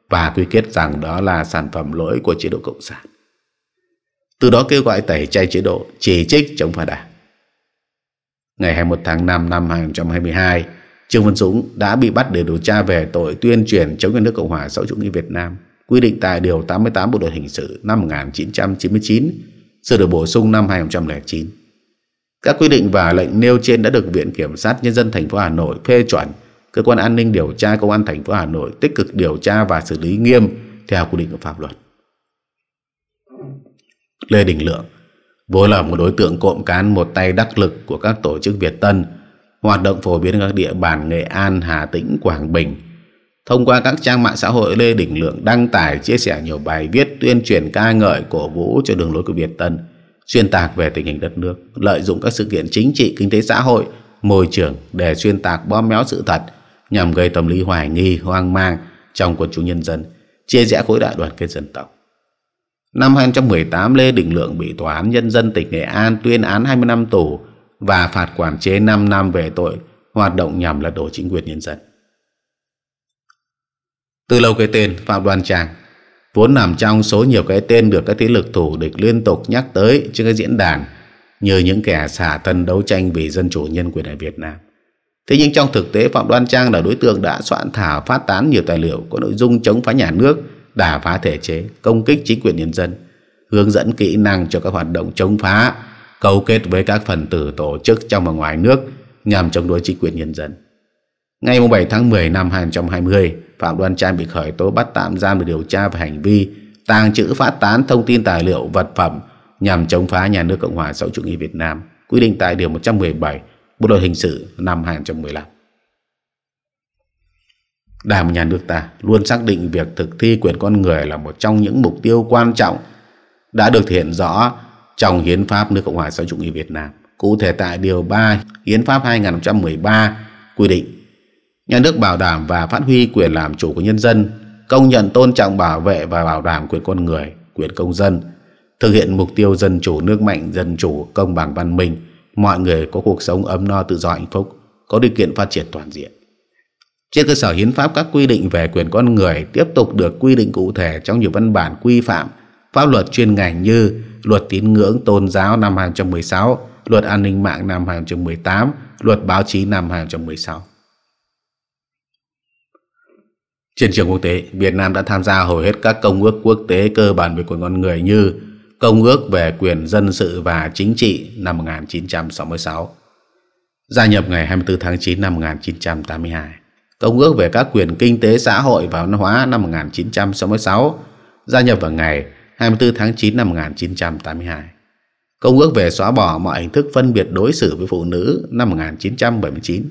và quy kết rằng đó là sản phẩm lỗi của chế độ Cộng sản. Từ đó kêu gọi tẩy chay chế độ, chỉ trích chống phá đảng. Ngày 21 tháng 5 năm 2022, Trương Văn Dũng đã bị bắt để điều tra về tội tuyên truyền chống nhà nước Cộng hòa xã hội chủ nghĩa Việt Nam, quy định tại Điều 88 Bộ Luật Hình sự năm 1999, sửa đổi bổ sung năm 2009. Các quy định và lệnh nêu trên đã được Viện Kiểm sát Nhân dân thành phố Hà Nội phê chuẩn. Cơ quan an ninh điều tra Công an thành phố Hà Nội tích cực điều tra và xử lý nghiêm theo quy định của pháp luật. Lê Đình Lượng vốn là một đối tượng cộm cán một tay đắc lực của các tổ chức Việt Tân, hoạt động phổ biến ở các địa bàn Nghệ An, Hà Tĩnh, Quảng Bình. Thông qua các trang mạng xã hội, Lê Đình Lượng đăng tải chia sẻ nhiều bài viết tuyên truyền ca ngợi cổ vũ cho đường lối của Việt Tân – xuyên tạc về tình hình đất nước, lợi dụng các sự kiện chính trị, kinh tế xã hội, môi trường để xuyên tạc bóp méo sự thật nhằm gây tâm lý hoài nghi, hoang mang trong quần chúng nhân dân, chia rẽ khối đại đoàn kết dân tộc. Năm 2018, Lê Đình Lượng bị Tòa án Nhân dân tỉnh Nghệ An tuyên án 20 năm tù và phạt quản chế 5 năm về tội hoạt động nhằm lật đổ chính quyền nhân dân. Từ lâu cái tên Phạm đoàn tràng vốn nằm trong số nhiều cái tên được các thế lực thủ địch liên tục nhắc tới trên các diễn đàn như những kẻ xả thân đấu tranh vì dân chủ nhân quyền ở Việt Nam. Thế nhưng trong thực tế Phạm Đoan Trang là đối tượng đã soạn thảo phát tán nhiều tài liệu có nội dung chống phá nhà nước, đả phá thể chế, công kích chính quyền nhân dân, hướng dẫn kỹ năng cho các hoạt động chống phá, cấu kết với các phần tử tổ chức trong và ngoài nước nhằm chống đối chính quyền nhân dân. Ngày 7 tháng 10 năm 2020, Phạm Đoan Trang bị khởi tố bắt tạm giam để điều tra về hành vi tàng trữ phát tán thông tin tài liệu vật phẩm nhằm chống phá nhà nước Cộng hòa xã hội chủ nghĩa Việt Nam, quy định tại Điều 117 Bộ Luật Hình sự năm 2015. Đảng nhà nước ta luôn xác định việc thực thi quyền con người là một trong những mục tiêu quan trọng đã được thể hiện rõ trong Hiến pháp nước Cộng hòa xã hội chủ nghĩa Việt Nam. Cụ thể tại Điều 3 Hiến pháp 2013 quy định nhà nước bảo đảm và phát huy quyền làm chủ của nhân dân, công nhận tôn trọng bảo vệ và bảo đảm quyền con người, quyền công dân, thực hiện mục tiêu dân chủ nước mạnh, dân chủ, công bằng văn minh, mọi người có cuộc sống ấm no tự do hạnh phúc, có điều kiện phát triển toàn diện. Trên cơ sở hiến pháp các quy định về quyền con người tiếp tục được quy định cụ thể trong nhiều văn bản quy phạm, pháp luật chuyên ngành như luật tín ngưỡng tôn giáo năm 2016, luật an ninh mạng năm 2018, luật báo chí năm 2016. Trên trường quốc tế, Việt Nam đã tham gia hầu hết các công ước quốc tế cơ bản về quyền con người như Công ước về quyền dân sự và chính trị năm 1966, gia nhập ngày 24 tháng 9 năm 1982, Công ước về các quyền kinh tế xã hội và văn hóa năm 1966, gia nhập vào ngày 24 tháng 9 năm 1982, Công ước về xóa bỏ mọi hình thức phân biệt đối xử với phụ nữ năm 1979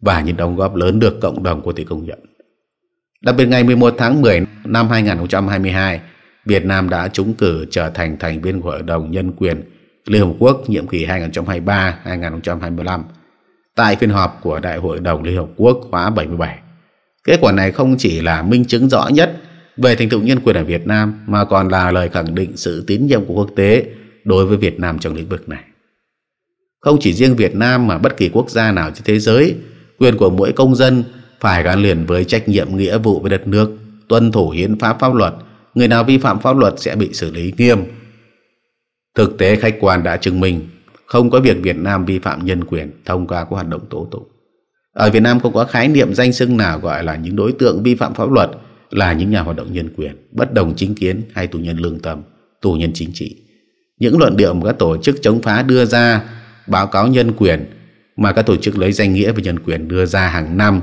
và những đóng góp lớn được cộng đồng quốc tế công nhận. Đặc biệt ngày 11 tháng 10 năm 2022, Việt Nam đã trúng cử trở thành thành viên của Hội đồng Nhân quyền Liên Hợp Quốc nhiệm kỳ 2023-2025 tại phiên họp của Đại hội đồng Liên Hợp Quốc khóa 77. Kết quả này không chỉ là minh chứng rõ nhất về thành tựu nhân quyền ở Việt Nam mà còn là lời khẳng định sự tín nhiệm của quốc tế đối với Việt Nam trong lĩnh vực này. Không chỉ riêng Việt Nam mà bất kỳ quốc gia nào trên thế giới, quyền của mỗi công dân phải gắn liền với trách nhiệm nghĩa vụ với đất nước, tuân thủ hiến pháp pháp luật, người nào vi phạm pháp luật sẽ bị xử lý nghiêm. Thực tế khách quan đã chứng minh không có việc Việt Nam vi phạm nhân quyền thông qua các hoạt động tố tụng. Ở Việt Nam không có khái niệm danh xưng nào gọi là những đối tượng vi phạm pháp luật là những nhà hoạt động nhân quyền, bất đồng chính kiến hay tù nhân lương tâm, tù nhân chính trị. Những luận điệu mà các tổ chức chống phá đưa ra, báo cáo nhân quyền mà các tổ chức lấy danh nghĩa về nhân quyền đưa ra hàng năm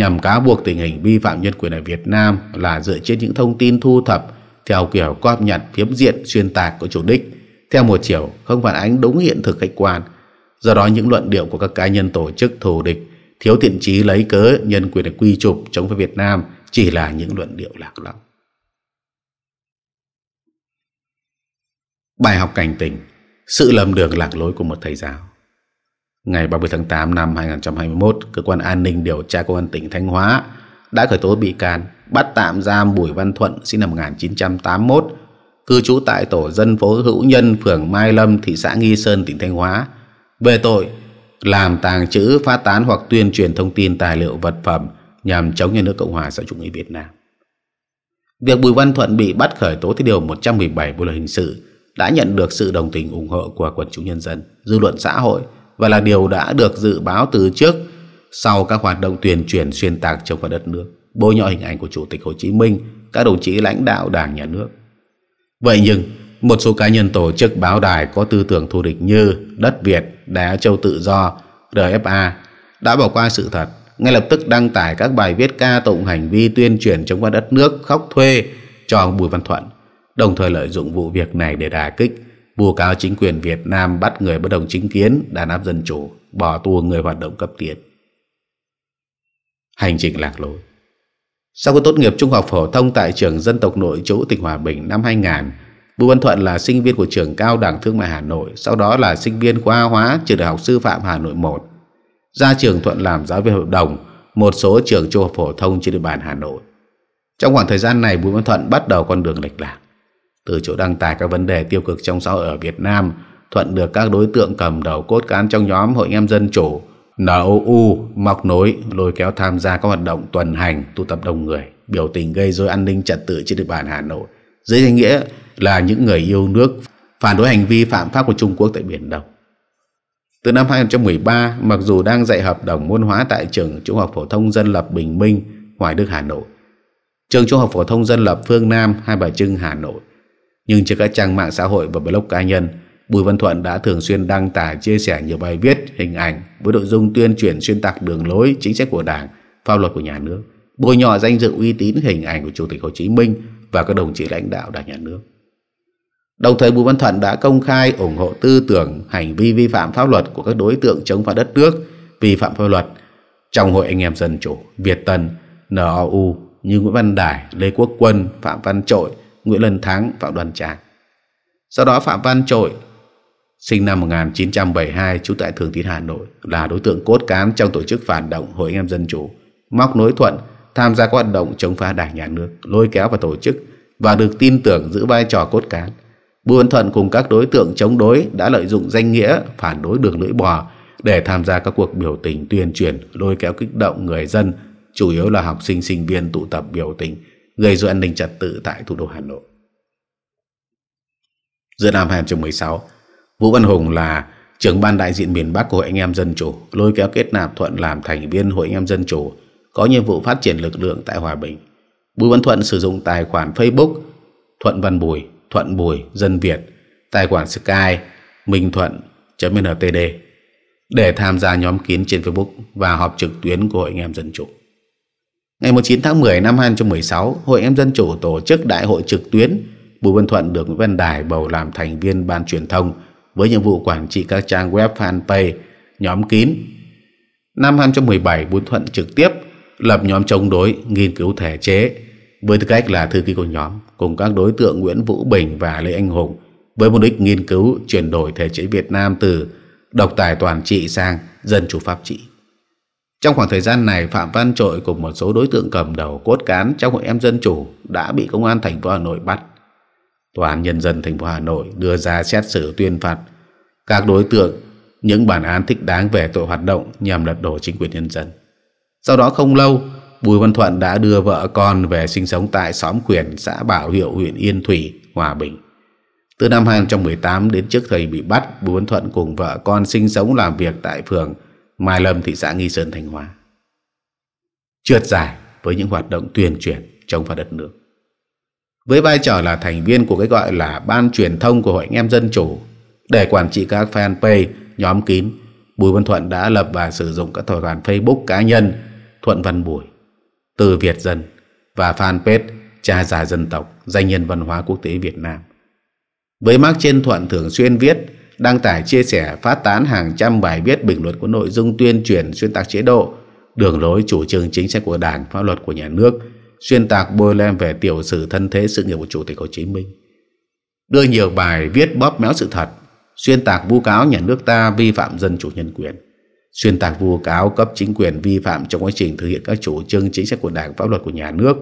nhằm cáo buộc tình hình vi phạm nhân quyền ở Việt Nam là dựa trên những thông tin thu thập theo kiểu cóp nhặt phiếm diện xuyên tạc có chủ đích, theo một chiều không phản ánh đúng hiện thực khách quan. Do đó những luận điệu của các cá nhân tổ chức thù địch thiếu thiện trí lấy cớ nhân quyền để quy trục chống với Việt Nam chỉ là những luận điệu lạc lõng. Bài học cảnh tỉnh, sự lầm đường lạc lối của một thầy giáo. Ngày 30 tháng 8 năm 2021, Cơ quan An ninh Điều tra Công an tỉnh Thanh Hóa đã khởi tố bị can, bắt tạm giam Bùi Văn Thuận sinh năm 1981, cư trú tại tổ dân phố Hữu Nhân, phường Mai Lâm, thị xã Nghi Sơn, tỉnh Thanh Hóa, về tội làm tàng trữ, phát tán hoặc tuyên truyền thông tin tài liệu vật phẩm nhằm chống nhà nước Cộng hòa xã chủ nghĩa Việt Nam. Việc Bùi Văn Thuận bị bắt khởi tố theo điều 117 Bộ luật hình sự đã nhận được sự đồng tình ủng hộ của quần chúng nhân dân, dư luận xã hội và là điều đã được dự báo từ trước sau các hoạt động tuyên truyền xuyên tạc trong phá đất nước, bôi nhọ hình ảnh của Chủ tịch Hồ Chí Minh, các đồng chí lãnh đạo Đảng nhà nước. Vậy nhưng, một số cá nhân tổ chức báo đài có tư tưởng thù địch như Đất Việt, đá Châu Tự Do, RFA đã bỏ qua sự thật, ngay lập tức đăng tải các bài viết ca tụng hành vi tuyên truyền chống phá đất nước khóc thuê cho ông Bùi Văn Thuận, đồng thời lợi dụng vụ việc này để đà kích vu cáo chính quyền Việt Nam bắt người bất đồng chính kiến, đàn áp dân chủ, bỏ tù người hoạt động cấp tiến. Hành trình lạc lối Sau khi tốt nghiệp trung học phổ thông tại trường dân tộc nội trú tỉnh Hòa Bình năm 2000, Bùi Văn Thuận là sinh viên của trường cao đẳng thương mại Hà Nội, sau đó là sinh viên khoa hóa trường đại học sư phạm Hà Nội 1. Ra trường Thuận làm giáo viên hợp đồng, một số trường trung học phổ thông trên địa bàn Hà Nội. Trong khoảng thời gian này, Bùi Văn Thuận bắt đầu con đường lệch lạc từ chỗ đăng tải các vấn đề tiêu cực trong xã hội ở Việt Nam, Thuận được các đối tượng cầm đầu cốt cán trong nhóm Hội em Dân Chủ, NOU, mọc nối, lôi kéo tham gia các hoạt động tuần hành, tụ tập đông người, biểu tình gây rối an ninh trật tự trên địa bàn Hà Nội. Dưới danh nghĩa là những người yêu nước, phản đối hành vi phạm pháp của Trung Quốc tại Biển Đông. Từ năm 2013, mặc dù đang dạy hợp đồng môn hóa tại trường Trung học Phổ thông Dân lập Bình Minh, Hoài Đức, Hà Nội, trường Trung học Phổ thông Dân lập Phương Nam, Hai Bà Trưng, Hà Nội, nhưng trên các trang mạng xã hội và blog cá nhân, Bùi Văn Thuận đã thường xuyên đăng tải chia sẻ nhiều bài viết, hình ảnh với nội dung tuyên truyền xuyên tạc đường lối, chính sách của Đảng, pháp luật của nhà nước, bôi nhọ danh dự uy tín hình ảnh của Chủ tịch Hồ Chí Minh và các đồng chí lãnh đạo Đảng nhà nước. Đồng thời Bùi Văn Thuận đã công khai ủng hộ tư tưởng hành vi vi phạm pháp luật của các đối tượng chống phá đất nước, vi phạm pháp luật trong Hội Anh em Dân Chủ, Việt Tân, NOU như Nguyễn Văn Đài, Lê Quốc Quân, Phạm Văn Trội, Nguyễn Lân Thắng vào Đoàn trang. Sau đó Phạm Văn Trội, sinh năm 1972 trú tại Thường Tín Hà Nội, là đối tượng cốt cán trong tổ chức phản động Hội Em Dân Chủ, móc nối thuận, tham gia các hoạt động chống phá đảng nhà nước, lôi kéo và tổ chức và được tin tưởng giữ vai trò cốt cán. Bùi Văn Thuận cùng các đối tượng chống đối đã lợi dụng danh nghĩa phản đối đường lưỡi bò để tham gia các cuộc biểu tình tuyên truyền lôi kéo kích động người dân, chủ yếu là học sinh sinh viên tụ tập biểu tình gây dối an ninh trật tự tại thủ đô Hà Nội. Giữa năm 2016, Vũ Văn Hùng là trưởng ban đại diện miền Bắc của Hội anh em Dân Chủ, lôi kéo kết nạp Thuận làm thành viên Hội anh em Dân Chủ, có nhiệm vụ phát triển lực lượng tại Hòa Bình. Bùi Văn Thuận sử dụng tài khoản Facebook Thuận Văn Bùi, Thuận Bùi, Dân Việt, tài khoản Sky, Minh Thuận, .ntd để tham gia nhóm kín trên Facebook và họp trực tuyến của Hội anh em Dân Chủ. Ngày 19 tháng 10 năm 2016, Hội em dân chủ tổ chức đại hội trực tuyến. Bùi Văn Thuận được Nguyễn Văn Đài bầu làm thành viên ban truyền thông với nhiệm vụ quản trị các trang web fanpage, nhóm kín. Năm 2017, Bùi Thuận trực tiếp lập nhóm chống đối, nghiên cứu thể chế với tư cách là thư ký của nhóm cùng các đối tượng Nguyễn Vũ Bình và Lê Anh Hùng với mục đích nghiên cứu chuyển đổi thể chế Việt Nam từ độc tài toàn trị sang dân chủ pháp trị. Trong khoảng thời gian này, Phạm Văn Trội cùng một số đối tượng cầm đầu cốt cán trong hội em dân chủ đã bị công an thành phố Hà Nội bắt. Tòa án Nhân dân thành phố Hà Nội đưa ra xét xử tuyên phạt các đối tượng những bản án thích đáng về tội hoạt động nhằm lật đổ chính quyền nhân dân. Sau đó không lâu, Bùi Văn Thuận đã đưa vợ con về sinh sống tại xóm quyền xã Bảo Hiệu huyện Yên Thủy, Hòa Bình. Từ năm 2018 đến trước thời bị bắt, Bùi Văn Thuận cùng vợ con sinh sống làm việc tại phường Mai Lâm thị xã Nghi Sơn Thanh Hóa trượt dài với những hoạt động tuyên truyền chống phá đất nước. Với vai trò là thành viên của cái gọi là Ban truyền thông của Hội anh em Dân Chủ, để quản trị các fanpage, nhóm kín, Bùi Văn Thuận đã lập và sử dụng các tài khoản Facebook cá nhân Thuận Văn Bùi, Từ Việt Dân và fanpage Cha già dân tộc, danh nhân văn hóa quốc tế Việt Nam. Với mác trên Thuận thường xuyên viết đăng tải chia sẻ phát tán hàng trăm bài viết bình luận có nội dung tuyên truyền xuyên tạc chế độ, đường lối chủ trương chính sách của Đảng, pháp luật của nhà nước, xuyên tạc bôi lem về tiểu sử thân thế sự nghiệp của Chủ tịch Hồ Chí Minh. Đưa nhiều bài viết bóp méo sự thật, xuyên tạc vu cáo nhà nước ta vi phạm dân chủ nhân quyền, xuyên tạc vu cáo cấp chính quyền vi phạm trong quá trình thực hiện các chủ trương chính sách của Đảng, pháp luật của nhà nước,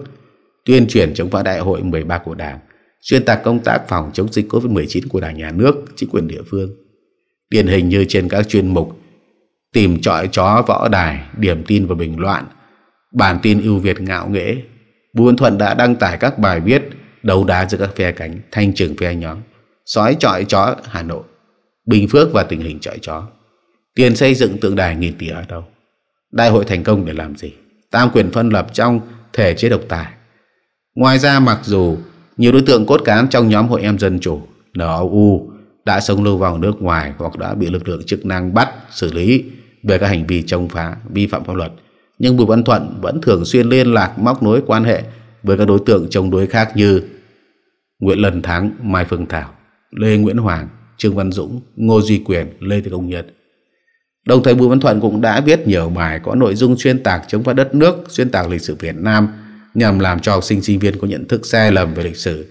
tuyên truyền chống phá đại hội 13 của Đảng, xuyên tạc công tác phòng chống dịch COVID-19 của Đảng Nhà nước, chính quyền địa phương. Điển hình như trên các chuyên mục Tìm trọi chó võ đài, điểm tin và bình luận, bản tin ưu việt ngạo nghễ. Bùi Văn Thuận đã đăng tải các bài viết đấu đá giữa các phe cánh, thanh trừng phe nhóm, sói trọi chó Hà Nội, Bình Phước và tình hình trọi chó. Tiền xây dựng tượng đài nghìn tỷ ở đâu? Đại hội thành công để làm gì? Tam quyền phân lập trong thể chế độc tài. Ngoài ra mặc dù nhiều đối tượng cốt cán trong nhóm hội em dân chủ NOU đã sống lưu vào nước ngoài hoặc đã bị lực lượng chức năng bắt, xử lý về các hành vi chống phá, vi phạm pháp luật. Nhưng Bùi Văn Thuận vẫn thường xuyên liên lạc móc nối quan hệ với các đối tượng chống đối khác như Nguyễn Lần Thắng, Mai Phương Thảo, Lê Nguyễn Hoàng, Trương Văn Dũng, Ngô Duy Quyền, Lê Thị Công Nhật. Đồng thời Bùi Văn Thuận cũng đã viết nhiều bài có nội dung xuyên tạc chống phá đất nước, xuyên tạc lịch sử Việt Nam, nhằm làm cho học sinh sinh viên có nhận thức sai lầm về lịch sử,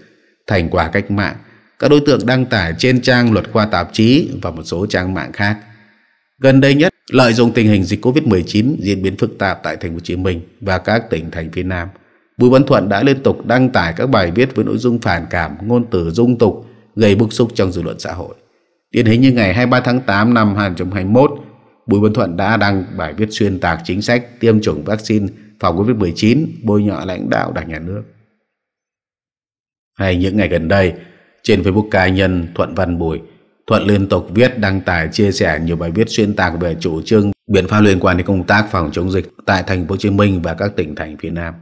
thành quả cách mạng. Các đối tượng đăng tải trên trang luật khoa tạp chí và một số trang mạng khác. Gần đây nhất, lợi dụng tình hình dịch Covid-19 diễn biến phức tạp tại thành phố Hồ Chí Minh và các tỉnh thành phía Nam, Bùi Văn Thuận đã liên tục đăng tải các bài viết với nội dung phản cảm, ngôn từ dung tục, gây bức xúc trong dư luận xã hội. Điển hình như ngày 23 tháng 8 năm 2021, Bùi Văn Thuận đã đăng bài viết xuyên tạc chính sách tiêm chủng vaccine phòng Covid-19 bôi nhọ lãnh đạo đảng nhà nước. Hay những ngày gần đây, trên Facebook cá nhân Thuận Văn Bùi, Thuận liên tục viết đăng tải chia sẻ nhiều bài viết xuyên tạc về chủ trương biện pháp liên quan đến công tác phòng chống dịch tại thành phố Hồ Chí Minh và các tỉnh thành phía Nam.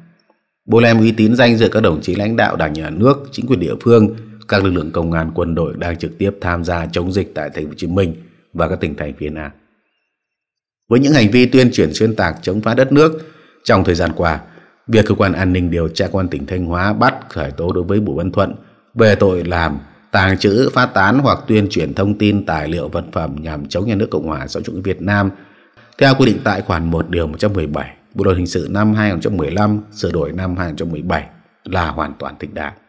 bôi lem uy tín danh dự các đồng chí lãnh đạo Đảng nhà nước, chính quyền địa phương, các lực lượng công an quân đội đang trực tiếp tham gia chống dịch tại thành phố Hồ Chí Minh và các tỉnh thành phía Nam. Với những hành vi tuyên truyền xuyên tạc chống phá đất nước, trong thời gian qua, việc cơ quan an ninh điều tra công an tỉnh Thanh Hóa bắt khởi tố đối với Bùi Văn Thuận về tội làm tàng trữ, phát tán hoặc tuyên truyền thông tin tài liệu vật phẩm nhằm chống nhà nước Cộng hòa xã hội chủ nghĩa Việt Nam theo quy định tại khoản 1 điều 117 Bộ luật hình sự năm 2015 sửa đổi năm 2017 là hoàn toàn thích đáng.